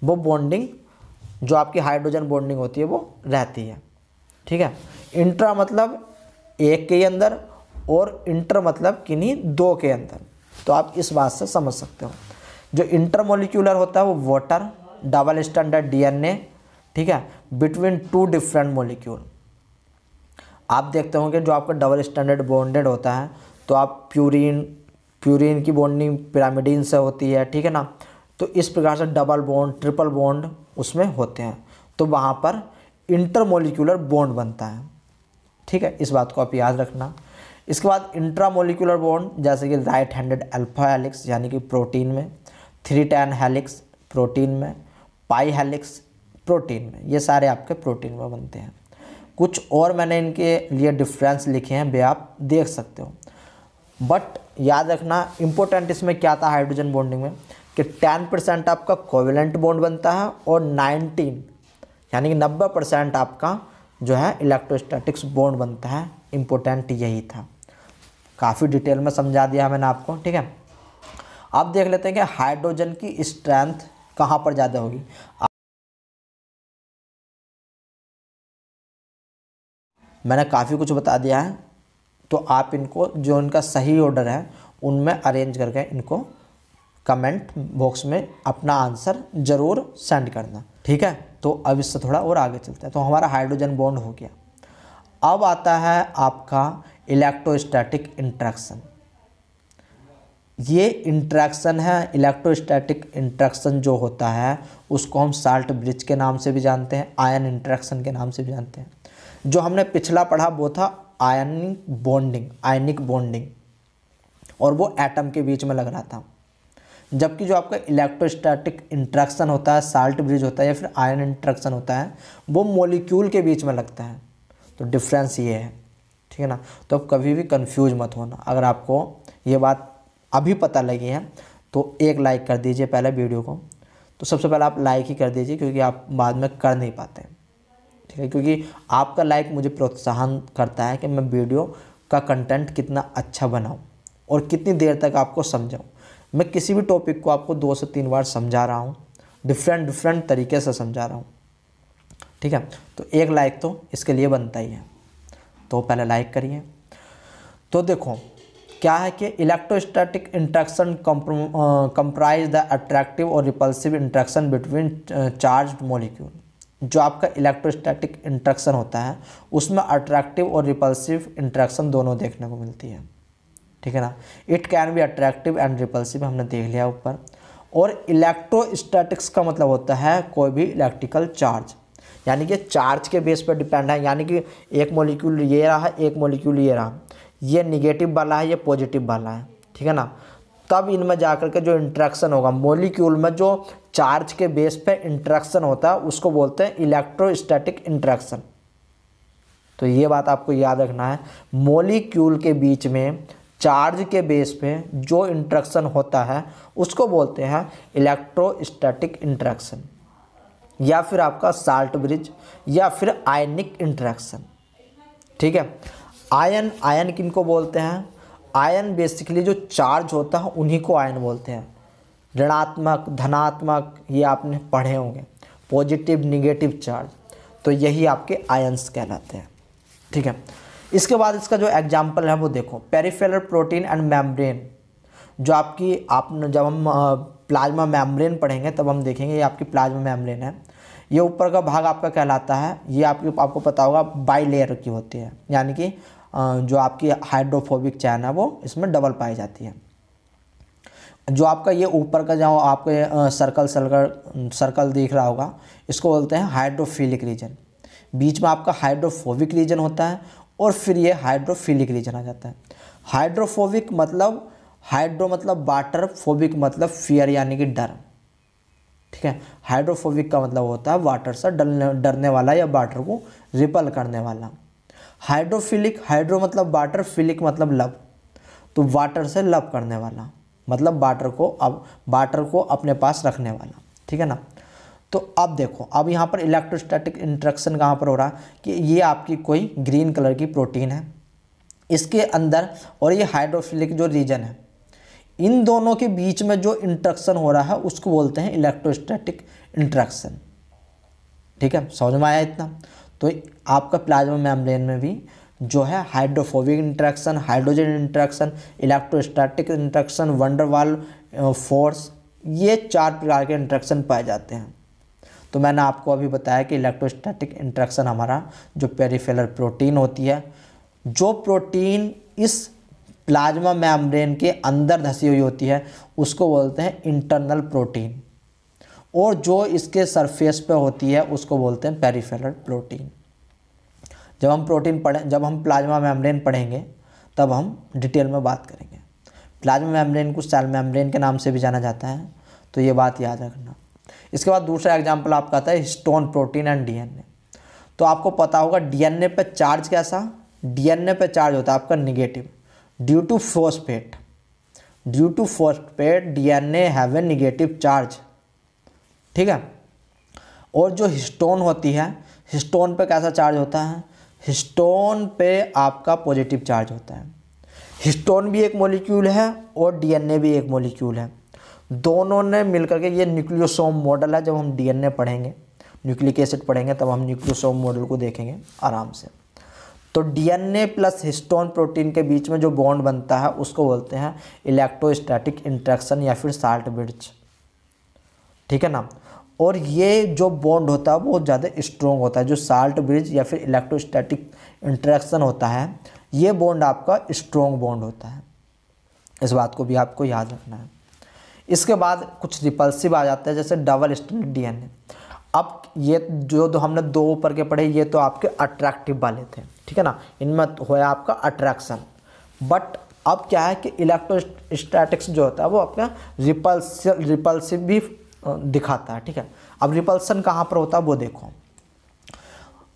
वो बॉन्डिंग जो आपकी हाइड्रोजन बॉन्डिंग होती है वो रहती है ठीक है इंट्रा मतलब एक के अंदर और इंटर मतलब किन्हीं दो के अंदर तो आप इस बात से समझ सकते हो जो मोलिकुलर होता है वो वाटर डबल स्टैंडर्ड डीएनए ठीक है बिटवीन टू डिफरेंट मोलिक्यूल आप देखते होंगे जो आपका डबल स्टैंडर्ड बॉन्डेड होता है तो आप प्यूरिन प्यूरिन की बॉन्डिंग पिरामिडीन से होती है ठीक है ना तो इस प्रकार से डबल बॉन्ड ट्रिपल बॉन्ड उसमें होते हैं तो वहाँ पर इंटरमोलिकुलर बॉन्ड बनता है ठीक है इस बात को आप याद रखना इसके बाद इंट्रामोलिकुलर बॉन्ड जैसे कि राइट हैंडेड अल्फा एलिक्स यानी कि प्रोटीन में थ्री टैन हेलिक्स प्रोटीन में पाई हेलिक्स प्रोटीन में ये सारे आपके प्रोटीन में बनते हैं कुछ और मैंने इनके लिए डिफरेंस लिखे हैं वे आप देख सकते हो बट याद रखना इम्पोर्टेंट इसमें क्या था हाइड्रोजन बॉन्डिंग में कि 10 परसेंट आपका कोविलेंट बॉन्ड बनता है और 19 यानी कि 90 परसेंट आपका जो है इलेक्ट्रोस्टैटिक्स बॉन्ड बनता है इम्पोर्टेंट यही था काफ़ी डिटेल में समझा दिया मैंने आपको ठीक है अब देख लेते हैं कि हाइड्रोजन की स्ट्रेंथ कहाँ पर ज़्यादा होगी मैंने काफ़ी कुछ बता दिया है तो आप इनको जो इनका सही ऑर्डर है उनमें अरेंज करके इनको कमेंट बॉक्स में अपना आंसर ज़रूर सेंड करना ठीक है तो अब इससे थोड़ा और आगे चलते हैं तो हमारा हाइड्रोजन बॉन्ड हो गया अब आता है आपका इलेक्ट्रोस्टैटिक इंट्रैक्शन ये इंट्रैक्शन है इलेक्ट्रोस्टैटिक इंट्रैक्शन जो होता है उसको हम साल्ट ब्रिज के नाम से भी जानते हैं आयन इंट्रैक्शन के नाम से भी जानते हैं जो हमने पिछला पढ़ा वो था आयनिक बॉन्डिंग आयनिक बॉन्डिंग और वो एटम के बीच में लग रहा था जबकि जो आपका इलेक्ट्रोस्टैटिक इंट्रैक्शन होता है साल्ट ब्रिज होता है या फिर आयन इंट्रैक्शन होता है वो मोलिक्यूल के बीच में लगता है तो डिफरेंस ये है ठीक है ना तो आप कभी भी कन्फ्यूज मत होना अगर आपको ये बात अभी पता लगी है तो एक लाइक कर दीजिए पहले वीडियो को तो सबसे पहले आप लाइक ही कर दीजिए क्योंकि आप बाद में कर नहीं पाते ठीक है क्योंकि आपका लाइक मुझे प्रोत्साहन करता है कि मैं वीडियो का कंटेंट कितना अच्छा बनाऊँ और कितनी देर तक आपको समझाऊँ मैं किसी भी टॉपिक को आपको दो से तीन बार समझा रहा हूँ डिफरेंट डिफरेंट तरीके से समझा रहा हूँ ठीक है तो एक लाइक तो इसके लिए बनता ही है तो पहले लाइक करिए तो देखो क्या है कि electrostatic interaction comprise the attractive और repulsive interaction between charge molecule जो आपका इलेक्ट्रोस्टैटिक इंट्रैक्शन होता है उसमें अट्रैक्टिव और रिपल्सिव इंट्रैक्शन दोनों देखने को मिलती है ठीक है ना it can be attractive and repulsive हमने देख लिया ऊपर और इलेक्ट्रोस्टैटिक्स का मतलब होता है कोई भी इलेक्ट्रिकल चार्ज यानी कि चार्ज के बेस पर डिपेंड है यानी कि एक मोलिक्यूल ये रहा एक मोलिक्यूल ये रहा ये निगेटिव वाला है ये पॉजिटिव वाला है ठीक है ना तब इनमें जाकर के जो इंट्रैक्शन होगा मोलिक्यूल में जो चार्ज के बेस पे इंट्रैक्शन होता है उसको बोलते हैं इलेक्ट्रोस्टैटिक इंट्रैक्शन तो ये बात आपको याद रखना है मोलिक्यूल के बीच में चार्ज के बेस पे जो इंट्रैक्शन होता है उसको बोलते हैं इलेक्ट्रोस्टैटिक इंट्रैक्शन या फिर आपका साल्ट ब्रिज या फिर आयनिक इंट्रैक्शन ठीक है आयन आयन किन को बोलते हैं आयन बेसिकली जो चार्ज होता है उन्हीं को आयन बोलते हैं ऋणात्मक धनात्मक ये आपने पढ़े होंगे पॉजिटिव निगेटिव चार्ज तो यही आपके आयन्स कहलाते हैं ठीक है इसके बाद इसका जो एग्जाम्पल है वो देखो पेरीफेलर प्रोटीन एंड मैमब्रेन जो आपकी आप जब हम प्लाज्मा मैमब्रेन पढ़ेंगे तब हम देखेंगे ये आपकी प्लाज्मा मैमब्रेन है ये ऊपर का भाग आपका कहलाता है ये आपकी आपको पता होगा बाई लेयर की होती है यानी कि जो आपकी हाइड्रोफोबिक चैन है वो इसमें डबल पाई जाती है जो आपका ये ऊपर का जहाँ आपके सर्कल सर्कल सर्कल दिख रहा होगा इसको बोलते हैं हाइड्रोफिलिक रीजन बीच में आपका हाइड्रोफोबिक रीजन होता है और फिर ये हाइड्रोफिलिक रीजन आ जाता है हाइड्रोफोबिक मतलब हाइड्रो मतलब वाटर फोबिक मतलब फियर यानी कि डर ठीक है हाइड्रोफोबिक का मतलब होता है वाटर से डरने डरने वाला या वाटर को रिपल करने वाला हाइड्रोफिलिक हाइड्रो मतलब वाटर फिलिक मतलब लव तो वाटर से लव करने वाला मतलब वाटर को अब वाटर को अपने पास रखने वाला ठीक है ना तो अब देखो अब यहाँ पर इलेक्ट्रोस्टैटिक इंट्रैक्शन कहाँ पर हो रहा है कि ये आपकी कोई ग्रीन कलर की प्रोटीन है इसके अंदर और ये हाइड्रोफिलिक जो रीजन है इन दोनों के बीच में जो इंट्रक्शन हो रहा है उसको बोलते हैं इलेक्ट्रोस्टैटिक इंट्रैक्शन ठीक है समझ में आया इतना तो आपका प्लाज्मा मेम्ब्रेन में भी जो है hydrophobic interaction hydrogen interaction electrostatic interaction van der Waals force ये चार प्रकार के इंट्रैक्शन पाए जाते हैं तो मैंने आपको अभी बताया कि इलेक्ट्रोस्टैटिक इंट्रैक्शन हमारा जो पेरीफेलर प्रोटीन होती है जो प्रोटीन इस प्लाज्मा मेम्ब्रेन के अंदर धसी हुई होती है उसको बोलते हैं इंटरनल प्रोटीन और जो इसके सरफेस पे होती है उसको बोलते हैं पेरीफेरल प्रोटीन जब हम प्रोटीन पढ़ें जब हम प्लाज्मा मेम्ब्रेन पढ़ेंगे तब हम डिटेल में बात करेंगे प्लाज्मा मेम्ब्रेन को सेल मेम्ब्रेन के नाम से भी जाना जाता है तो ये बात याद रखना इसके बाद दूसरा एग्जाम्पल आपका आता है स्टोन प्रोटीन एंड डीएनए तो आपको पता होगा डीएनए पे चार्ज कैसा डीएनए पे चार्ज होता है आपका negative due to phosphate due to phosphate DNA have a negative charge ठीक है और जो हिस्टोन होती है हिस्टोन पे कैसा चार्ज होता है हिस्टोन पे आपका पॉजिटिव चार्ज होता है हिस्टोन भी एक मॉलिक्यूल है और डीएनए भी एक मॉलिक्यूल है दोनों ने मिलकर के ये न्यूक्लियोसोम मॉडल है जब हम डीएनए पढ़ेंगे न्यूक्लिक एसिड पढ़ेंगे तब हम न्यूक्लियोसोम मॉडल को देखेंगे आराम से तो डीएनए प्लस हिस्टोन प्रोटीन के बीच में जो बॉन्ड बनता है उसको बोलते हैं इलेक्ट्रोस्टैटिक इंट्रैक्शन या फिर साल्ट ब्रिज ठीक है ना और ये जो बॉन्ड होता है बहुत ज़्यादा स्ट्रॉन्ग होता है जो साल्ट ब्रिज या फिर इलेक्ट्रोस्टैटिक इंट्रैक्शन होता है ये बॉन्ड आपका स्ट्रॉन्ग बॉन्ड होता है इस बात को भी आपको याद रखना है इसके बाद कुछ रिपल्सिव आ जाता है जैसे डबल स्टैंडर्ड डीएनए अब ये जो तो हमने दो ऊपर के पढ़े ये तो आपके अट्रैक्टिव वाले थे ठीक है ना इनमें तो होया आपका अट्रैक्शन बट अब क्या है कि इलेक्ट्रोस्टैटिक्स जो होता है वो आपका रिपल्स रिपल्सिव भी दिखाता है ठीक है अब रिपल्सन कहाँ पर होता है वो देखो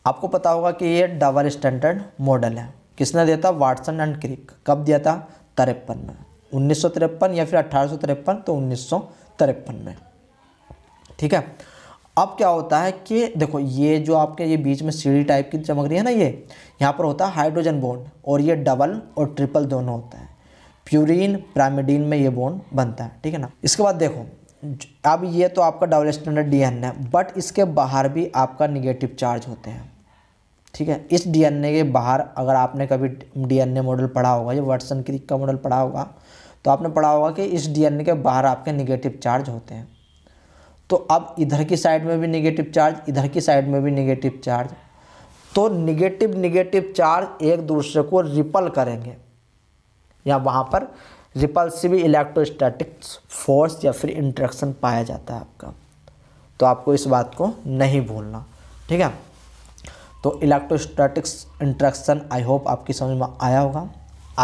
आपको पता होगा कि ये डबल स्टैंडर्ड मॉडल है किसने दिया था वाटसन एंड क्रिक कब दिया था तिरपन में उन्नीस या फिर अट्ठारह तो उन्नीस में ठीक है अब क्या होता है कि देखो ये जो आपके ये बीच में सीढ़ी टाइप की चमक रही है ना ये यहाँ पर होता है हाइड्रोजन बोन और ये डबल और ट्रिपल दोनों होता है प्यूरिन प्रामिडीन में ये बोन बनता है ठीक है ना इसके बाद देखो अब ये तो आपका डबल स्टैंडर्ड डी है बट इसके बाहर भी आपका निगेटिव चार्ज होते हैं ठीक है इस डी के बाहर अगर आपने कभी डी मॉडल पढ़ा होगा या वाटसन क्रिक का मॉडल पढ़ा होगा तो आपने पढ़ा होगा कि इस डी के बाहर आपके निगेटिव चार्ज होते हैं तो अब इधर की साइड में भी निगेटिव चार्ज इधर की साइड में भी निगेटिव चार्ज तो निगेटिव निगेटिव चार्ज एक दूसरे को रिपल करेंगे या वहाँ पर रिपल्सिव इलेक्ट्रोस्टैटिक्स फोर्स या फिर इंट्रैक्शन पाया जाता है आपका तो आपको इस बात को नहीं भूलना ठीक है तो इलेक्ट्रोस्टैटिक्स इंट्रैक्शन आई होप आपकी समझ में आया होगा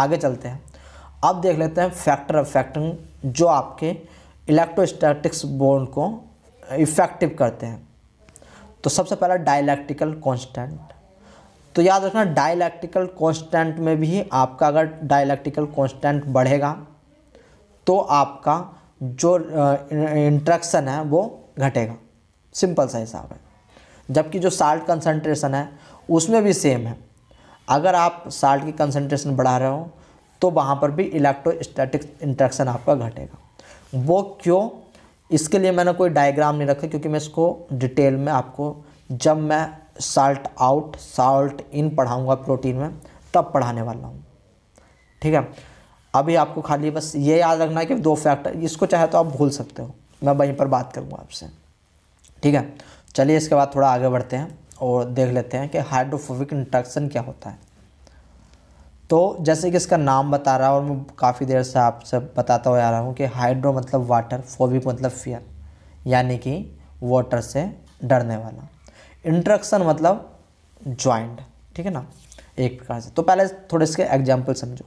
आगे चलते हैं अब देख लेते हैं फैक्टर अफेक्टिंग जो आपके इलेक्ट्रोस्टैटिक्स बॉन्ड को इफेक्टिव करते हैं तो सबसे पहला डायलैक्टिकल कॉन्स्टेंट तो याद रखना डायलैक्टिकल कांस्टेंट में भी आपका अगर डायलैक्टिकल कांस्टेंट बढ़ेगा तो आपका जो इंट्रक्शन है वो घटेगा सिंपल सा हिसाब है जबकि जो साल्ट कंसनट्रेशन है उसमें भी सेम है अगर आप साल्ट की कंसनट्रेशन बढ़ा रहे हो तो वहाँ पर भी इलेक्ट्रोस्टैटिक इंट्रैक्शन आपका घटेगा वो क्यों इसके लिए मैंने कोई डायग्राम नहीं रखा क्योंकि मैं इसको डिटेल में आपको जब मैं साल्ट आउट साल्ट इन पढ़ाऊँगा प्रोटीन में तब पढ़ाने वाला हूँ ठीक है अभी आपको खाली बस ये याद रखना है कि दो फैक्टर इसको चाहे तो आप भूल सकते हो मैं वहीं पर बात करूँगा आपसे ठीक है चलिए इसके बाद थोड़ा आगे बढ़ते हैं और देख लेते हैं कि हाइड्रोफोबिक इंट्रक्शन क्या होता है तो जैसे कि इसका नाम बता रहा है और मैं काफ़ी देर से आपसे बताता हुआ आ रहा हूँ कि हाइड्रो मतलब वाटर फोबिक मतलब फियर यानी कि वाटर से डरने वाला इंट्रक्शन मतलब ज्वाइंट ठीक है ना एक प्रकार से तो पहले थोड़े इसके एग्जाम्पल समझो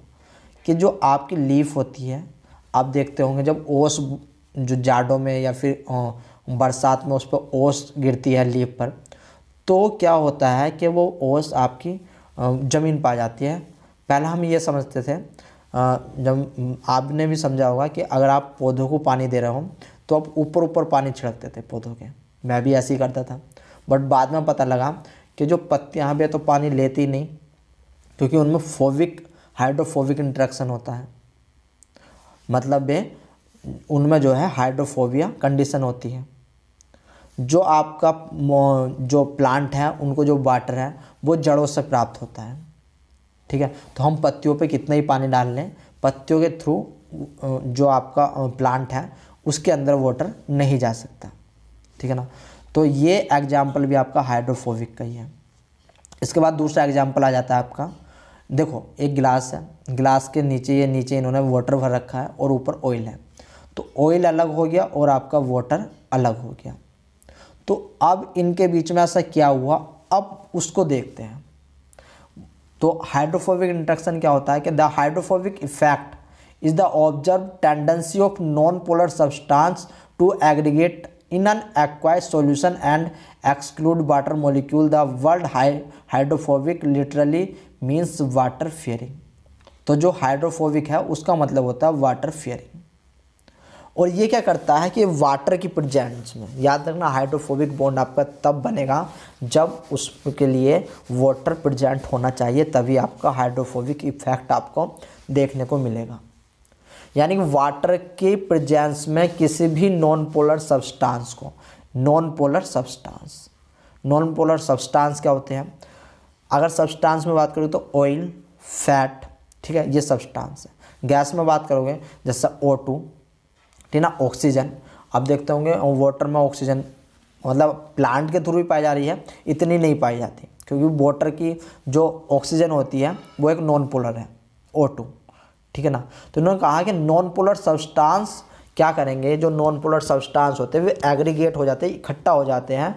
कि जो आपकी लीफ होती है आप देखते होंगे जब ओस जो जाडों में या फिर बरसात में उस पर ओस गिरती है लीफ पर तो क्या होता है कि वो ओस आपकी ज़मीन पा जाती है पहले हम ये समझते थे जब आपने भी समझा होगा कि अगर आप पौधों को पानी दे रहे हो तो आप ऊपर ऊपर पानी छिड़कते थे पौधों के मैं भी ऐसे ही करता था बट बाद में पता लगा कि जो पत्तियाँ भी तो पानी लेती नहीं क्योंकि उनमें फोविक हाइड्रोफोविक इंट्रैक्शन होता है मतलब ये उनमें जो है हाइड्रोफोबिया कंडीशन होती है जो आपका जो प्लांट है उनको जो वाटर है वो जड़ों से प्राप्त होता है ठीक है तो हम पत्तियों पे कितना ही पानी डाल लें पत्तियों के थ्रू जो आपका प्लांट है उसके अंदर वाटर नहीं जा सकता ठीक है ना तो ये एग्जाम्पल भी आपका हाइड्रोफोबिक का ही है इसके बाद दूसरा एग्जाम्पल आ जाता है आपका देखो एक गिलास है गिलास के नीचे ये नीचे इन्होंने वाटर भर रखा है और ऊपर ऑयल है तो ऑयल अलग हो गया और आपका वाटर अलग हो गया तो अब इनके बीच में ऐसा क्या हुआ अब उसको देखते हैं तो हाइड्रोफोबिक इंट्रक्शन क्या होता है कि the hydrophobic effect is the observe tendency of non polar substance to aggregate in an aqueous solution and exclude water molecule the word hydrophobic literally means water fearing तो जो हाइड्रोफोबिक है उसका मतलब होता है वाटर फेयरिंग और ये क्या करता है कि वाटर की प्रजेंस में याद रखना हाइड्रोफोबिक बॉन्ड आपका तब बनेगा जब उसके लिए वाटर प्रजेंट होना चाहिए तभी आपका हाइड्रोफोबिक इफेक्ट आपको देखने को मिलेगा यानी कि वाटर के प्रजेंस में किसी भी नॉन पोलर सब्सटेंस को non polar substance non polar substance क्या होते हैं अगर सब्सटेंस में बात करूँ तो ऑयल फैट ठीक है ये सब्सटेंस है गैस में बात करोगे जैसे ओ टू ठीक ना ऑक्सीजन अब देखते होंगे वाटर में ऑक्सीजन मतलब प्लांट के थ्रू भी पाई जा रही है इतनी नहीं पाई जाती क्योंकि वाटर की जो ऑक्सीजन होती है वो एक नॉन पोलर है ओ टू ठीक है ना तो इन्होंने कहा कि नॉन पोलर सब्सटांस क्या करेंगे जो नॉन पोलर सब्सटांस होते हैं वे एग्रीगेट हो जाते हैं इकट्ठा हो जाते हैं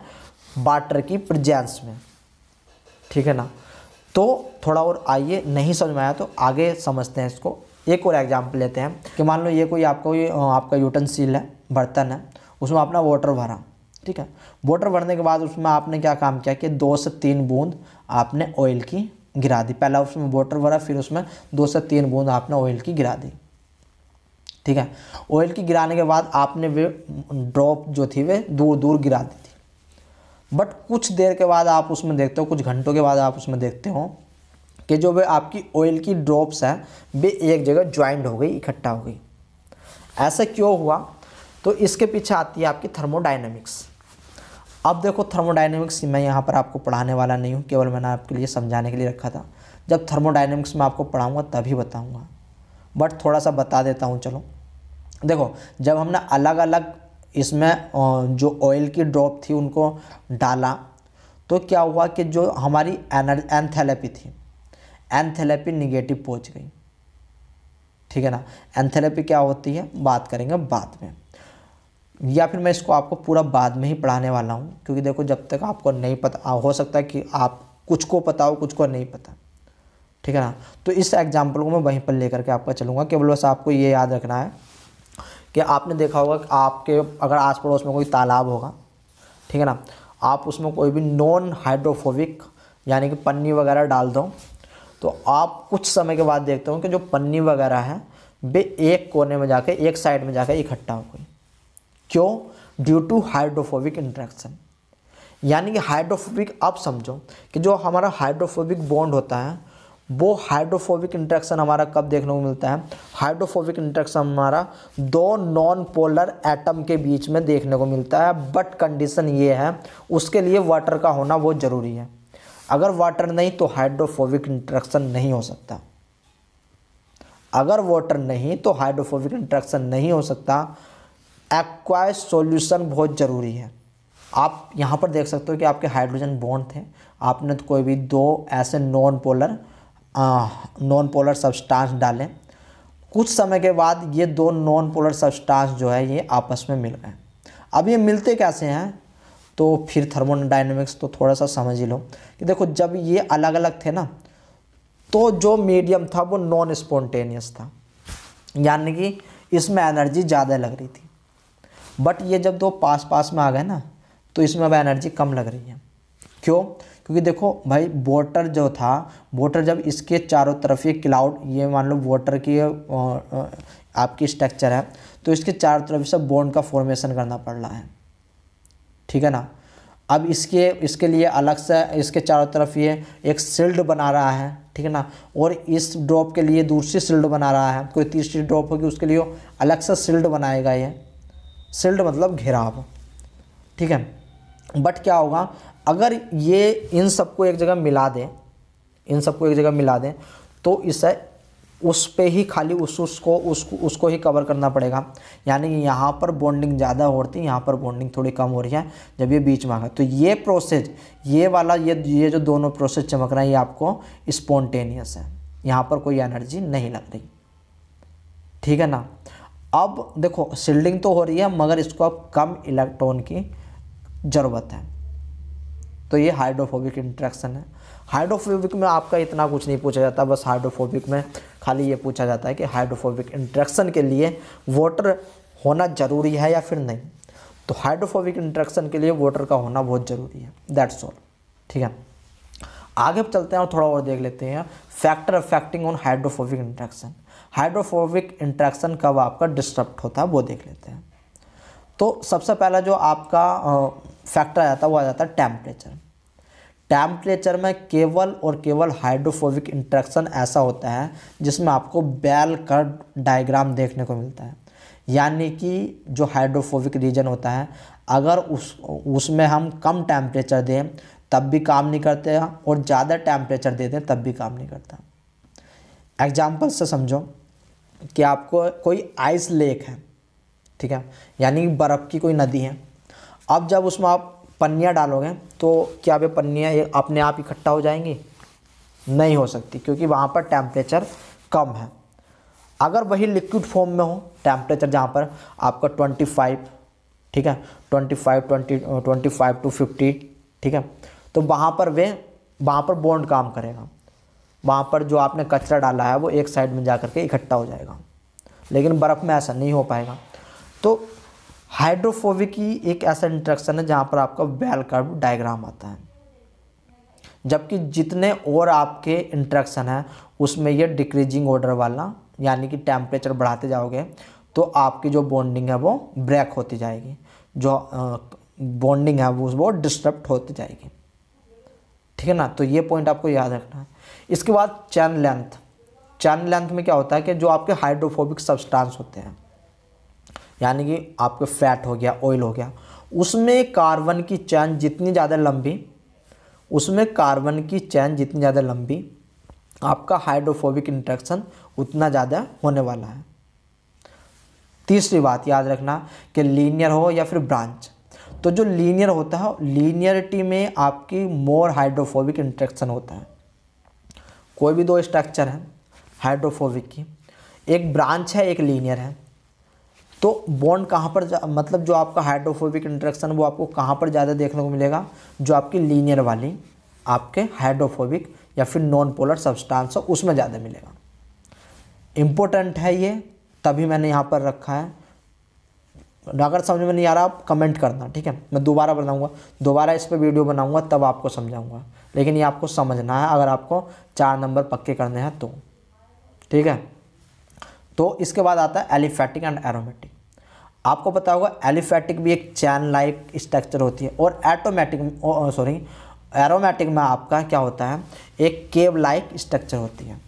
वाटर की प्रजेंस में ठीक है ना तो थोड़ा और आइए नहीं समझ में आया तो आगे समझते हैं इसको एक और एग्जाम्पल लेते हैं कि मान लो ये कोई आपको कोई आपका यूटेंसिल है बर्तन है उसमें आपने वाटर भरा ठीक है वाटर भरने के बाद उसमें आपने क्या काम किया कि दो से तीन बूंद आपने ऑयल की गिरा दी पहला उसमें वाटर भरा फिर उसमें दो से तीन बूंद आपने ऑयल की गिरा दी ठीक है ऑयल की गिराने के बाद आपने वे ड्रॉप जो थी वे दूर दूर गिरा दी थी बट कुछ देर के बाद आप उसमें देखते हो कुछ घंटों के बाद आप उसमें देखते हो कि जो वे आपकी ऑयल की ड्रॉप्स हैं वे एक जगह ज्वाइंट हो गई इकट्ठा हो गई ऐसा क्यों हुआ तो इसके पीछे आती है आपकी थर्मोडाइनमिक्स अब देखो थर्मोडाइनमिक्स मैं यहाँ पर आपको पढ़ाने वाला नहीं हूँ केवल मैंने आपके लिए समझाने के लिए रखा था जब थर्मोडाइनमिक्स में आपको पढ़ाऊँगा तभी बताऊँगा बट थोड़ा सा बता देता हूँ चलो देखो जब हमने अलग अलग इसमें जो ऑयल की ड्रॉप थी उनको डाला तो क्या हुआ कि जो हमारी एंथेलेपी थी एंथेलेपी निगेटिव पहुँच गई ठीक है ना एंथेलेपी क्या होती है बात करेंगे बाद में या फिर मैं इसको आपको पूरा बाद में ही पढ़ाने वाला हूँ क्योंकि देखो जब तक आपको नहीं पता हो सकता है कि आप कुछ को पता हो कुछ को नहीं पता ठीक है ना तो इस एग्जाम्पल को मैं वहीं पर लेकर के आपका चलूँगा केवल बस आपको ये याद रखना है कि आपने देखा होगा कि आपके अगर आस पड़ोस में कोई तालाब होगा ठीक है ना आप उसमें कोई भी नॉन हाइड्रोफोबिक यानी कि पन्नी वगैरह डाल दो तो आप कुछ समय के बाद देखते हो कि जो पन्नी वगैरह है वे एक कोने में जाके एक साइड में जाके इकट्ठा हो गई क्यों ड्यू टू हाइड्रोफोबिक इंट्रैक्शन यानी कि हाइड्रोफोबिक आप समझो कि जो हमारा हाइड्रोफोबिक बॉन्ड होता है वो हाइड्रोफोबिक इंट्रैक्शन हमारा कब देखने को मिलता है हाइड्रोफोबिक इंट्रैक्शन हमारा दो नॉन पोलर एटम के बीच में देखने को मिलता है बट कंडीशन ये है उसके लिए वाटर का होना बहुत ज़रूरी है अगर वाटर नहीं तो हाइड्रोफोबिक इंट्रैक्शन नहीं हो सकता अगर वाटर नहीं तो हाइड्रोफोबिक इंट्रैक्शन नहीं हो सकता एक्वाय सॉल्यूशन बहुत ज़रूरी है आप यहाँ पर देख सकते हो कि आपके हाइड्रोजन बॉन्ड थे आपने तो कोई भी दो ऐसे non polar non polar substance डाले कुछ समय के बाद ये दो नॉन पोलर सब्सटेंस जो है ये आपस में मिल गए अब ये मिलते कैसे हैं तो फिर थर्मोडाइनमिक्स तो थोड़ा सा समझ ही लो कि देखो जब ये अलग अलग थे ना तो जो मीडियम था वो नॉन स्पॉन्टेनियस था यानी कि इसमें एनर्जी ज़्यादा लग रही थी बट ये जब दो पास पास में आ गए ना तो इसमें अब एनर्जी कम लग रही है क्यों क्योंकि देखो भाई वोटर जो था वोटर जब इसके चारों तरफ ये क्लाउड ये मान लो वोटर की आपकी स्ट्रक्चर है तो इसके चारों तरफ से बोन का फॉर्मेशन करना पड़ रहा है ठीक है ना अब इसके इसके लिए अलग से इसके चारों तरफ ये एक शील्ड बना रहा है ठीक है ना और इस ड्रॉप के लिए दूसरी शील्ड बना रहा है कोई तीसरी ड्रॉप होगी उसके लिए अलग से शील्ड बनाएगा ये सिल्ड मतलब घेराव ठीक है बट क्या होगा अगर ये इन सबको एक जगह मिला दें इन सबको एक जगह मिला दें तो इसे उस पे ही खाली उस उसको उसको उसको ही कवर करना पड़ेगा यानी कि यहाँ पर बॉन्डिंग ज़्यादा हो रही है यहाँ पर बॉन्डिंग थोड़ी कम हो रही है जब ये बीच में आ तो ये प्रोसेस ये वाला ये ये जो दोनों प्रोसेस चमक रहा है ये आपको स्पॉन्टेनियस है यहाँ पर कोई एनर्जी नहीं लग रही ठीक है ना अब देखो शिल्डिंग तो हो रही है मगर इसको अब कम इलेक्ट्रॉन की ज़रूरत है तो ये हाइड्रोफोबिक इंट्रैक्शन है हाइड्रोफोबिक में आपका इतना कुछ नहीं पूछा जाता बस हाइड्रोफोबिक में खाली ये पूछा जाता है कि हाइड्रोफोबिक इंट्रैक्शन के लिए वाटर होना ज़रूरी है या फिर नहीं तो हाइड्रोफोबिक इंट्रैक्शन के लिए वाटर का होना बहुत ज़रूरी है दैट्स ऑल ठीक है आगे चलते हैं और थोड़ा और देख लेते हैं factor affecting on hydrophobic interaction hydrophobic interaction कब आपका डिस्टर्ब होता है वो देख लेते हैं तो सबसे पहला जो आपका फैक्टर आ जाता है वो आ जाता है टेम्परेचर टेम्परेचर में केवल और केवल हाइड्रोफोबिक इंट्रैक्शन ऐसा होता है जिसमें आपको बैल का डायग्राम देखने को मिलता है यानी कि जो हाइड्रोफोबिक रीजन होता है अगर उस उसमें हम कम टेम्परेचर दें तब भी काम नहीं करते और ज़्यादा टेम्परेचर दे दें तब भी काम नहीं करता एग्जाम्पल से समझो कि आपको कोई आइस लेक है ठीक है यानी बर्फ़ की कोई नदी है अब जब उसमें आप पन्निया डालोगे तो क्या वे पन्निया अपने आप इकट्ठा हो जाएंगी नहीं हो सकती क्योंकि वहाँ पर टेम्परेचर कम है अगर वही लिक्विड फॉर्म में हो टेम्परेचर जहाँ पर आपका 25 ठीक है 25 20 25 टू 50 ठीक है तो वहाँ पर वे वहाँ पर बॉन्ड काम करेगा वहाँ पर जो आपने कचरा डाला है वो एक साइड में जा करके इकट्ठा हो जाएगा लेकिन बर्फ़ में ऐसा नहीं हो पाएगा तो हाइड्रोफोबिक ही एक ऐसा इंट्रक्शन है जहाँ पर आपका बैल कर्व डायग्राम आता है जबकि जितने और आपके इंट्रक्शन हैं उसमें ये डिक्रीजिंग ऑर्डर वाला यानी कि टेम्परेचर बढ़ाते जाओगे तो आपकी जो बॉन्डिंग है वो ब्रेक होती जाएगी जो बॉन्डिंग है वो वो डिस्टर्ब होती जाएगी ठीक है ना तो ये पॉइंट आपको याद रखना है इसके बाद चैन लेंथ चैन लेंथ में क्या होता है कि जो आपके हाइड्रोफोबिक सब्सटेंस होते हैं यानी कि आपके फैट हो गया ऑयल हो गया उसमें कार्बन की चैन जितनी ज़्यादा लंबी उसमें कार्बन की चैन जितनी ज़्यादा लंबी आपका हाइड्रोफोबिक इंट्रैक्शन उतना ज़्यादा होने वाला है तीसरी बात याद रखना कि लीनियर हो या फिर ब्रांच तो जो लीनियर होता है लीनियरिटी में आपकी मोर हाइड्रोफोबिक इंट्रैक्शन होता है कोई भी दो स्ट्रक्चर है हाइड्रोफोबिक की एक ब्रांच है एक लीनियर है तो बॉन्ड कहाँ पर जा, मतलब जो आपका हाइड्रोफोबिक इंट्रैक्शन वो आपको कहाँ पर ज़्यादा देखने को मिलेगा जो आपकी लीनियर वाली आपके हाइड्रोफोबिक या फिर नॉन पोलर सब्सटेंस हो उसमें ज़्यादा मिलेगा इम्पोर्टेंट है ये तभी मैंने यहाँ पर रखा है अगर समझ में नहीं आ रहा आप कमेंट करना ठीक है मैं दोबारा बनाऊँगा दोबारा इस पर वीडियो बनाऊँगा तब आपको समझाऊँगा लेकिन ये आपको समझना है अगर आपको चार नंबर पक्के करने हैं तो ठीक है तो इसके बाद आता है एलिफैटिक एंड एरोमेटिक आपको पता होगा एलिफैटिक भी एक चैन लाइक स्ट्रक्चर होती है और एटोमेटिक सॉरी एरोमेटिक में आपका क्या होता है एक केव लाइक स्ट्रक्चर होती है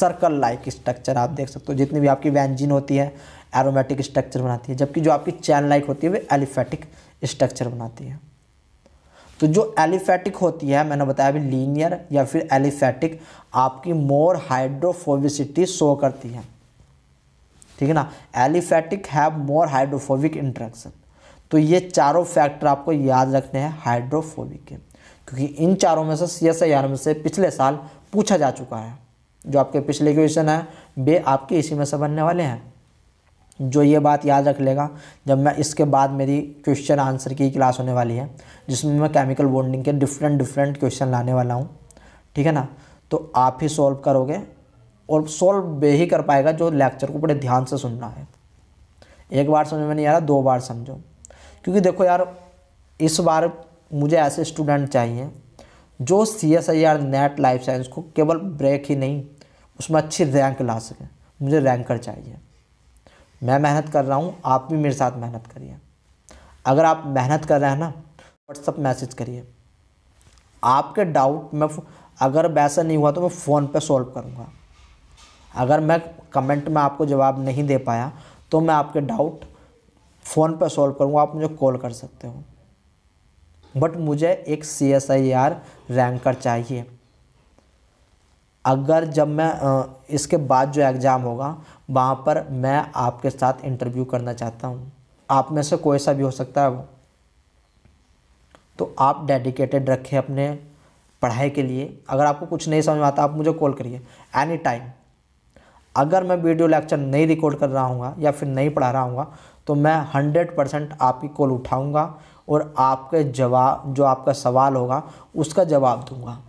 सर्कल लाइक स्ट्रक्चर आप देख सकते हो जितनी भी आपकी वैंजिन होती है एरोमेटिक स्ट्रक्चर बनाती है जबकि जो आपकी चैन लाइक होती है वे एलिफैटिक स्ट्रक्चर बनाती है तो जो एलिफेटिक होती है मैंने बताया अभी लीनियर या फिर एलिफेटिक आपकी मोर हाइड्रोफोबिसिटी शो करती है ठीक है ना aliphatic have more hydrophobic interaction तो ये चारों फैक्टर आपको याद रखने हैं हाइड्रोफोबिक के क्योंकि इन चारों में से सी एस आई आर में से पिछले साल पूछा जा चुका है जो आपके पिछले क्वेश्चन हैं वे आपके इसी में से बनने वाले हैं जो ये बात याद रख लेगा जब मैं इसके बाद मेरी क्वेश्चन आंसर की क्लास होने वाली है जिसमें मैं केमिकल बॉन्डिंग के डिफरेंट डिफरेंट क्वेश्चन लाने वाला हूँ ठीक है ना तो आप ही सॉल्व करोगे और सॉल्व वे ही कर पाएगा जो लेक्चर को बड़े ध्यान से सुनना है एक बार समझ में नहीं आ रहा दो बार समझो क्योंकि देखो यार इस बार मुझे ऐसे स्टूडेंट चाहिए जो C S I R net life science को केवल ब्रेक ही नहीं उसमें अच्छी रैंक ला सके मुझे रैंकर चाहिए मैं मेहनत कर रहा हूँ आप भी मेरे साथ मेहनत करिए अगर आप मेहनत कर रहे हैं ना व्हाट्सअप मैसेज करिए आपके डाउट मैं अगर वैसा नहीं हुआ तो मैं फ़ोन पे सॉल्व करूँगा अगर मैं कमेंट में आपको जवाब नहीं दे पाया तो मैं आपके डाउट फ़ोन पे सॉल्व करूँगा आप मुझे कॉल कर सकते हो बट मुझे एक C S I R ranker चाहिए अगर जब मैं इसके बाद जो एग्ज़ाम होगा वहाँ पर मैं आपके साथ इंटरव्यू करना चाहता हूँ आप में से कोई सा भी हो सकता है वो तो आप डेडिकेटेड रखें अपने पढ़ाई के लिए अगर आपको कुछ नहीं समझ में आता आप मुझे कॉल करिए एनी टाइम अगर मैं वीडियो लेक्चर नहीं रिकॉर्ड कर रहा हूँ या फिर नहीं पढ़ा रहा हूँ तो मैं हंड्रेड परसेंट आपकी कॉल उठाऊँगा और आपके जवाब जो आपका सवाल होगा उसका जवाब दूँगा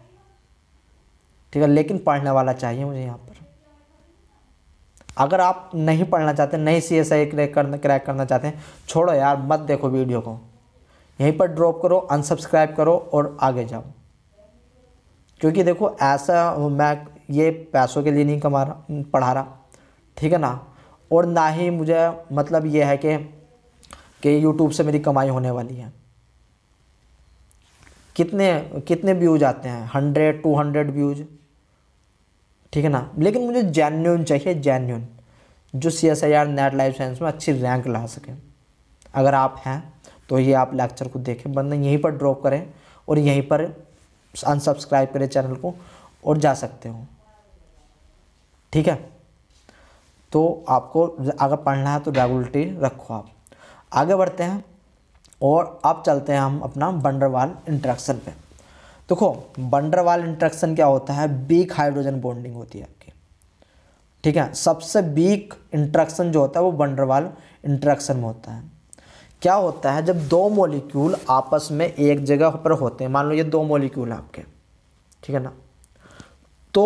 ठीक है लेकिन पढ़ने वाला चाहिए मुझे यहाँ पर अगर आप नहीं पढ़ना चाहते नहीं सी एस आई क्रैक करना क्रैक करना चाहते हैं छोड़ो यार मत देखो वीडियो को यहीं पर ड्रॉप करो अनसब्सक्राइब करो और आगे जाओ क्योंकि देखो ऐसा मैं ये पैसों के लिए नहीं कमा रहा पढ़ा रहा ठीक है ना और ना ही मुझे मतलब ये है कि कि यूट्यूब से मेरी कमाई होने वाली है कितने कितने व्यूज आते हैं हंड्रेड टू हंड्रेड व्यूज़ ठीक है ना लेकिन मुझे जेन्यून चाहिए जेन्यून जो C S I R net life science में अच्छी रैंक ला सकें अगर आप हैं तो ये आप लेक्चर को देखें बंदा यहीं पर ड्रॉप करें और यहीं पर अनसब्सक्राइब करें चैनल को और जा सकते हो ठीक है तो आपको अगर पढ़ना है तो रेगुलटी रखो आप आगे बढ़ते हैं और अब चलते हैं हम अपना बंडरवाल इंट्रैक्शन पे देखो बंडरवाल इंट्रैक्शन क्या होता है बीक हाइड्रोजन बॉन्डिंग होती है आपकी ठीक है सबसे बीक इंट्रैक्शन जो होता है वो बंडरवाल इंट्रैक्शन में होता है क्या होता है जब दो मॉलिक्यूल आपस में एक जगह पर होते हैं मान लो ये दो मॉलिक्यूल आपके ठीक है ना तो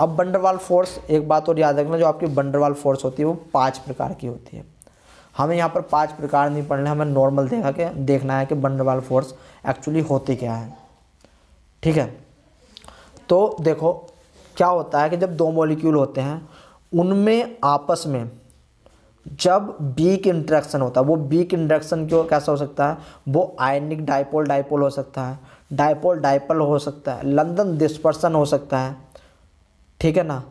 अब बंडरवाल फोर्स एक बात और याद रखना जो आपकी बंडरवाल फोर्स होती है वो पाँच प्रकार की होती है हमें यहाँ पर पांच प्रकार नहीं पढ़ने हमें नॉर्मल देखा के देखना है कि बंडरवाल फोर्स एक्चुअली होती क्या है ठीक है तो देखो क्या होता है कि जब दो मॉलिक्यूल होते हैं उनमें आपस में जब बीक इंट्रैक्शन होता है वो बीक इंट्रैक्शन क्यों कैसा हो सकता है वो आयनिक डाइपोल डाइपोल हो सकता है डाइपोल डाइपल हो सकता है लंदन डिस्पर्सन हो सकता है ठीक है ना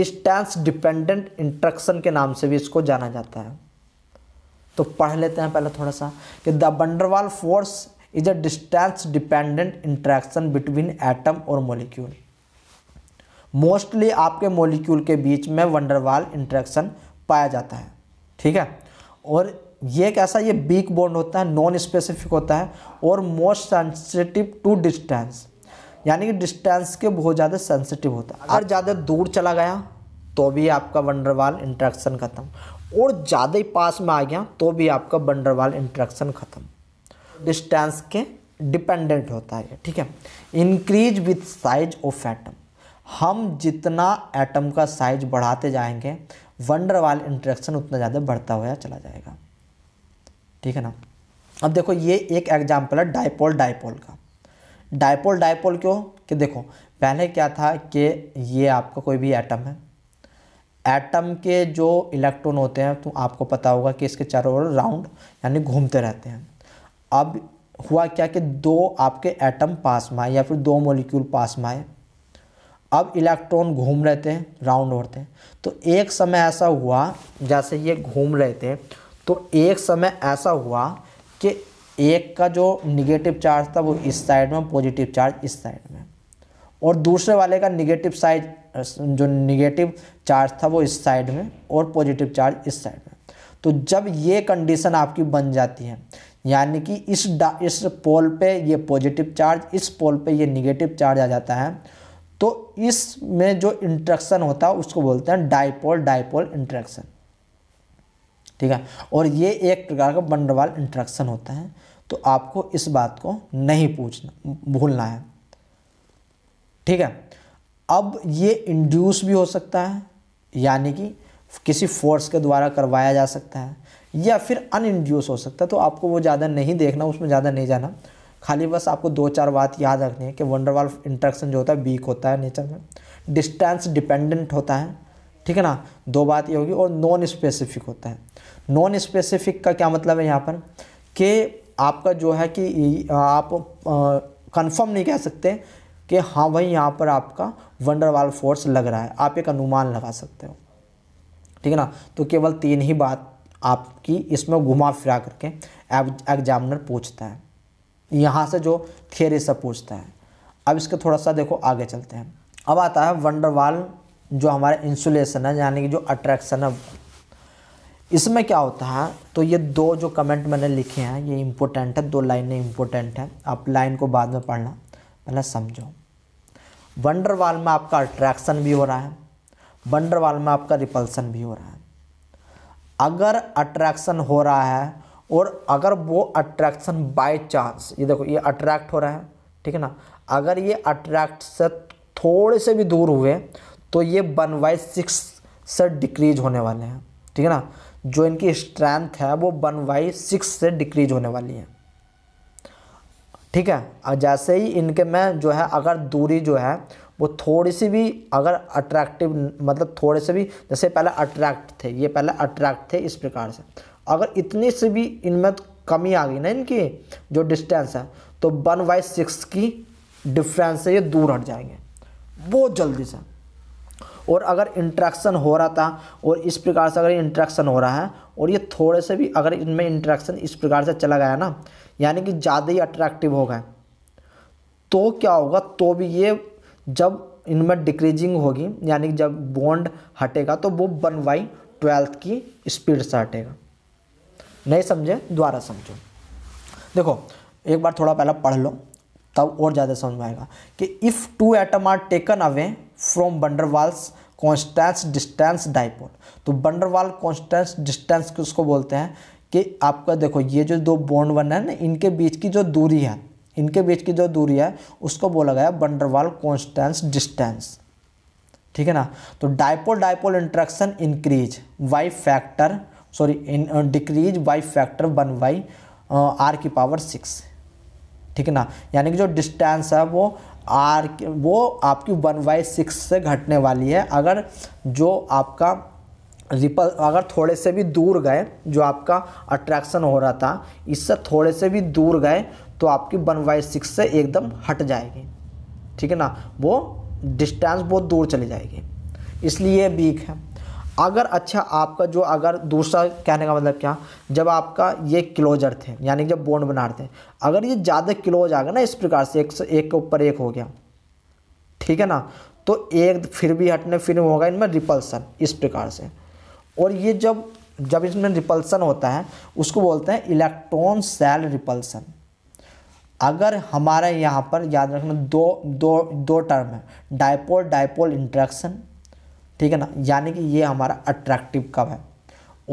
डिस्टेंस डिपेंडेंट इंट्रैक्शन के नाम से भी इसको जाना जाता है तो पढ़ लेते हैं पहले थोड़ा सा कि the van der Waals force is a distance dependent interaction between atom और मोलिक्यूल मोस्टली आपके मोलिक्यूल के बीच में वंडरवाल इंट्रैक्शन पाया जाता है ठीक है और ये कैसा ये बीक बॉन्ड होता है नॉन स्पेसिफिक होता है और मोस्ट सेंसिटिव टू डिस्टेंस यानी कि डिस्टेंस के बहुत ज़्यादा सेंसिटिव होता है अगर ज़्यादा दूर चला गया तो भी आपका वंडरवाल इंट्रैक्शन खत्म और ज़्यादा ही पास में आ गया तो भी आपका वंडरवाल इंट्रैक्शन खत्म डिस्टेंस के डिपेंडेंट होता है ठीक है increase with size of atom हम जितना एटम का साइज बढ़ाते जाएंगे वंडर वाल इंट्रैक्शन उतना ज़्यादा बढ़ता हुआ चला जाएगा ठीक है ना अब देखो ये एक एग्जाम्पल है डायपोल डायपोल का डायपोल डायपोल क्यों कि देखो पहले क्या था कि ये आपका कोई भी एटम है एटम के जो इलेक्ट्रॉन होते हैं तो आपको पता होगा कि इसके चारों ओर राउंड यानी घूमते रहते हैं अब हुआ क्या कि दो आपके एटम पास में आए या फिर दो मॉलिक्यूल पास में आए अब इलेक्ट्रॉन घूम रहे थे राउंड होते हैं तो एक समय ऐसा हुआ जैसे ये घूम रहे थे तो एक समय ऐसा हुआ कि एक का जो निगेटिव चार्ज था वो इस साइड में पॉजिटिव चार्ज इस साइड में और दूसरे वाले का निगेटिव साइज जो निगेटिव चार्ज था वो इस साइड में और पॉजिटिव चार्ज इस साइड में तो जब ये कंडीशन आपकी बन जाती है यानी कि इस डा इस पोल पे ये पॉजिटिव चार्ज इस पोल पे ये निगेटिव चार्ज आ जाता है तो इसमें जो इंट्रक्शन होता है उसको बोलते हैं डाइपोल डाइपोल इंट्रैक्शन ठीक है और ये एक प्रकार का बंडवाल इंट्रैक्शन होता है तो आपको इस बात को नहीं पूछना भूलना है ठीक है अब ये इंड्यूस भी हो सकता है यानी कि किसी फोर्स के द्वारा करवाया जा सकता है या फिर अन इंड्यूस हो सकता है तो आपको वो ज़्यादा नहीं देखना उसमें ज़्यादा नहीं जाना खाली बस आपको दो चार बात याद रखनी है कि वंडरवाल इंट्रैक्शन जो होता है वीक होता है नेचर में डिस्टेंस डिपेंडेंट होता है ठीक है ना दो बात ये होगी और नॉन स्पेसिफिक होता है नॉन स्पेसिफिक का क्या मतलब है यहाँ पर कि आपका जो है कि आप कंफर्म नहीं कह सकते कि हाँ भाई यहाँ पर आपका वंडरवाल फोर्स लग रहा है आप एक अनुमान लगा सकते हो ठीक है ना तो केवल तीन ही बात आपकी इसमें घुमा फिरा करके एग्जामिनर पूछता है यहाँ से जो थियरी सब पूछता है अब इसके थोड़ा सा देखो आगे चलते हैं अब आता है वंडरवाल जो हमारा इंसुलेशन है यानी कि जो अट्रैक्शन है इसमें क्या होता है तो ये दो जो कमेंट मैंने लिखे हैं ये इम्पोर्टेंट है दो लाइनें इम्पोर्टेंट हैं आप लाइन को बाद में पढ़ना पहले समझो वंडरवाल में आपका अट्रैक्शन भी हो रहा है बंडर वाल में आपका रिपल्सन भी हो रहा है अगर अट्रैक्शन हो रहा है और अगर वो अट्रैक्शन बाय चांस ये देखो ये अट्रैक्ट हो रहा है ठीक है ना अगर ये अट्रैक्ट से थोड़े से भी दूर हुए तो ये वन बाई सिक्स से डिक्रीज होने वाले हैं ठीक है ना जो इनकी स्ट्रेंथ है वो वन बाई सिक्स से डिक्रीज होने वाली है ठीक है और जैसे ही इनके में जो है अगर दूरी जो है वो थोड़ी सी भी अगर अट्रैक्टिव मतलब थोड़े से भी जैसे पहले अट्रैक्ट थे ये पहले अट्रैक्ट थे इस प्रकार से अगर इतनी से भी इनमें कमी आ गई ना इनकी जो डिस्टेंस है तो वन बाई सिक्स की डिफरेंस से ये दूर हट जाएंगे बहुत जल्दी से और अगर इंट्रैक्शन हो रहा था और इस प्रकार से अगर इंट्रैक्शन हो रहा है और ये थोड़े से भी अगर इनमें इंट्रैक्शन इस प्रकार से चला गया ना यानी कि ज़्यादा ही अट्रैक्टिव हो गए तो क्या होगा तो भी ये जब इनमें डिक्रीजिंग होगी यानी कि जब बॉन्ड हटेगा तो वो वन बाई ट्वेल्थ की स्पीड से हटेगा नहीं समझे दोबारा समझो देखो एक बार थोड़ा पहला पढ़ लो तब और ज़्यादा समझ में आएगा कि if two atom are taken away from van der Waals constants distance dipole तो बंडरवाल कॉन्स्टेंस डिस्टेंस उसको बोलते हैं कि आपका देखो ये जो दो बॉन्ड वन है ना इनके बीच की जो दूरी है इनके बीच की जो दूरी है उसको बोला गया बंडरवाल कॉन्स्टेंस डिस्टेंस ठीक है ना तो dipole dipole interaction increase by factor sorry decrease by factor one by r की पावर सिक्स ठीक है ना यानी कि जो डिस्टेंस है वो आर वो आपकी वन बाई सिक्स से घटने वाली है अगर जो आपका रिपल अगर थोड़े से भी दूर गए जो आपका अट्रैक्शन हो रहा था इससे थोड़े से भी दूर गए तो आपकी वन बाई सिक्स से एकदम हट जाएगी ठीक है ना वो डिस्टेंस बहुत दूर चली जाएगी इसलिए वीक है अगर अच्छा आपका जो अगर दूसरा कहने का मतलब क्या जब आपका ये क्लोजर थे यानी जब बोन बना रहे थे अगर ये ज़्यादा क्लोज आ गया ना इस प्रकार से एक से एक के ऊपर एक हो गया ठीक है ना तो एक फिर भी हटने फिर होगा इनमें रिपल्सन इस प्रकार से और ये जब जब इसमें रिपल्सन होता है उसको बोलते हैं इलेक्ट्रॉन सेल रिपल्सन अगर हमारे यहाँ पर याद रखना दो दो दो टर्म है डायपोल डायपोल इंट्रैक्शन ठीक है ना यानी कि ये हमारा अट्रैक्टिव कब है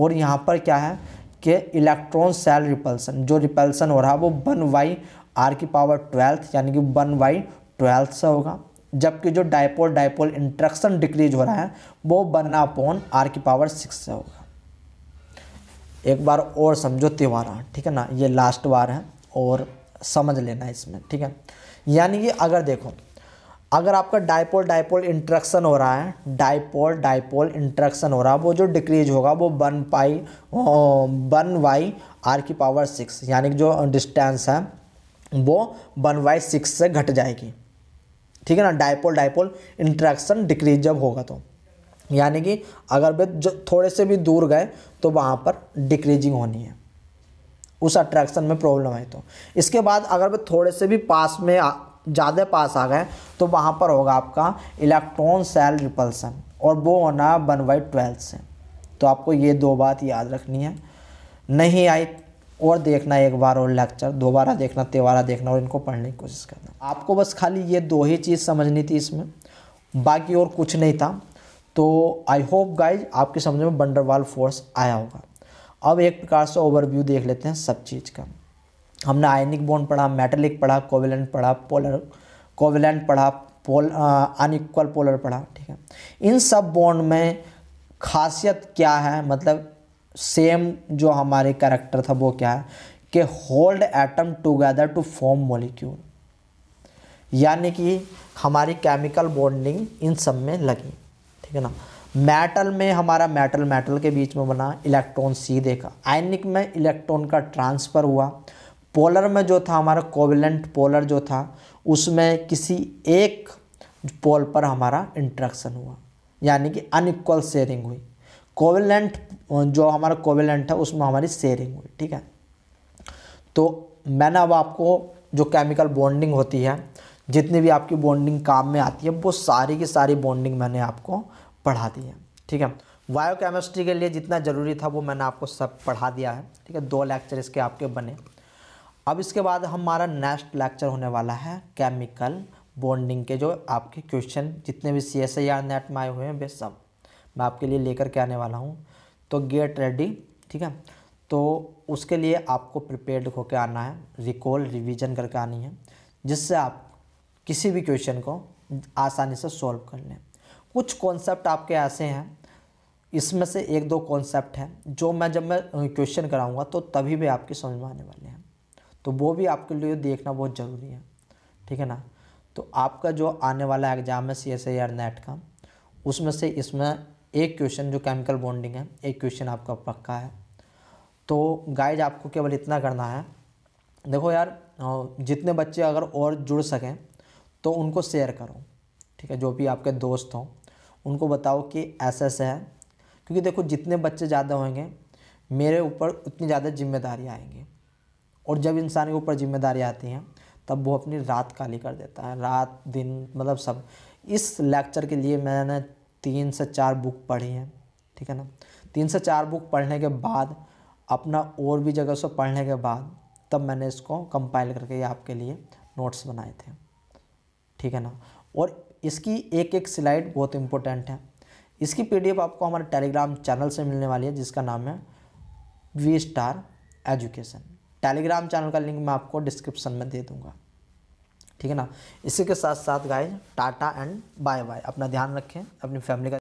और यहाँ पर क्या है कि इलेक्ट्रॉन सेल रिपल्सन जो रिपल्सन हो रहा है वो वन वाई आर की पावर ट्वेल्थ यानी कि वन वाई ट्वेल्थ से होगा जबकि जो डायपोल डायपोल इंट्रैक्शन डिक्रीज हो रहा है वो वन अपॉन आर की पावर सिक्स से होगा एक बार और समझो तिवारा ठीक है ना ये लास्ट बार है और समझ लेना है इसमें ठीक है यानी कि अगर देखो अगर आपका डायपोल डायपोल इंट्रक्शन हो रहा है डायपोल डायपोल इंट्रक्शन हो रहा है वो जो डिक्रीज होगा वो one by one by r की पावर सिक्स यानी कि जो डिस्टेंस है वो वन वाई सिक्स से घट जाएगी ठीक है ना डायपोल डायपोल इंट्रैक्शन डिक्रीज जब होगा तो यानी कि अगर वे थोड़े से भी दूर गए तो वहाँ पर डिक्रीजिंग होनी है उस अट्रैक्शन में प्रॉब्लम है तो इसके बाद अगर वे थोड़े से भी पास में ज़्यादा पास आ गए तो वहाँ पर होगा आपका इलेक्ट्रॉन सेल रिपल्सन और वो होना वन बाई ट्वेल्थ से तो आपको ये दो बात याद रखनी है नहीं आई और देखना एक बार और लेक्चर दोबारा देखना तिबारा देखना और इनको पढ़ने की कोशिश करना आपको बस खाली ये दो ही चीज़ समझनी थी इसमें बाकी और कुछ नहीं था तो आई होप गाइज आपके समझ में बंडरवाल फोर्स आया होगा अब एक प्रकार से ओवरव्यू देख लेते हैं सब चीज़ का हमने आयनिक बॉन्ड पढ़ा मेटेलिक पढ़ा कोवेलेंट पढ़ा पोलर कोवेलेंट पढ़ा पोल अनइक्वल पोलर पढ़ा ठीक है इन सब बॉन्ड में खासियत क्या है मतलब सेम जो हमारे कैरेक्टर था वो क्या है कि hold atom together to form molecule यानी कि हमारी केमिकल बॉन्डिंग इन सब में लगी ठीक है ना मेटल में हमारा मेटल मेटल के बीच में बना इलेक्ट्रॉन सी देखा आयनिक में इलेक्ट्रॉन का ट्रांसफ़र हुआ पोलर में जो था हमारा कोविलेंट पोलर जो था उसमें किसी एक पोल पर हमारा इंट्रैक्शन हुआ यानी कि अनइक्वल शेयरिंग हुई कोविलेंट जो हमारा कोविलेंट है उसमें हमारी शेयरिंग हुई ठीक है तो मैंने अब आपको जो केमिकल बॉन्डिंग होती है जितनी भी आपकी बॉन्डिंग काम में आती है वो सारी की सारी बॉन्डिंग मैंने आपको पढ़ा दी है ठीक है बायोकेमिस्ट्री केमिस्ट्री के लिए जितना ज़रूरी था वो मैंने आपको सब पढ़ा दिया है ठीक है दो लेक्चर इसके आपके बने अब इसके बाद हमारा नेक्स्ट लेक्चर होने वाला है केमिकल बॉन्डिंग के जो आपके क्वेश्चन जितने भी C S I R NET में आए हुए हैं वे सब मैं आपके लिए लेकर के आने वाला हूँ तो गेट रेडी ठीक है तो उसके लिए आपको प्रिपेयर्ड होकर आना है रिकॉल रिविजन करके आनी है जिससे आप किसी भी क्वेश्चन को आसानी से सॉल्व कर लें कुछ कॉन्सेप्ट आपके ऐसे हैं इसमें से एक दो कॉन्सेप्ट हैं जो मैं जब मैं क्वेश्चन कराऊंगा तो तभी भी आपके समझ में आने वाले हैं तो वो भी आपके लिए देखना बहुत ज़रूरी है ठीक है ना तो आपका जो आने वाला एग्ज़ाम है C S I R NET का उसमें से इसमें एक क्वेश्चन जो केमिकल बॉन्डिंग है एक क्वेश्चन आपका पक्का है तो गाइज आपको केवल इतना करना है देखो यार जितने बच्चे अगर और जुड़ सकें तो उनको शेयर करो ठीक है जो भी आपके दोस्त हों उनको बताओ कि ऐसा ऐसा है क्योंकि देखो जितने बच्चे ज़्यादा होंगे मेरे ऊपर उतनी ज़्यादा जिम्मेदारियाँ आएंगी और जब इंसान के ऊपर जिम्मेदारी आती हैं तब वो अपनी रात काली कर देता है रात दिन मतलब सब इस लेक्चर के लिए मैंने तीन से चार बुक पढ़ी हैं ठीक है ना तीन से चार बुक पढ़ने के बाद अपना और भी जगह से पढ़ने के बाद तब मैंने इसको कंपाइल करके आपके लिए नोट्स बनाए थे ठीक है ना और इसकी एक एक स्लाइड बहुत इंपॉर्टेंट है इसकी पीडीएफ आपको हमारे टेलीग्राम चैनल से मिलने वाली है जिसका नाम है V star education telegram channel का लिंक मैं आपको डिस्क्रिप्शन में दे दूंगा ठीक है ना इसी के साथ साथ guys tata and bye bye अपना ध्यान रखें अपनी फैमिली का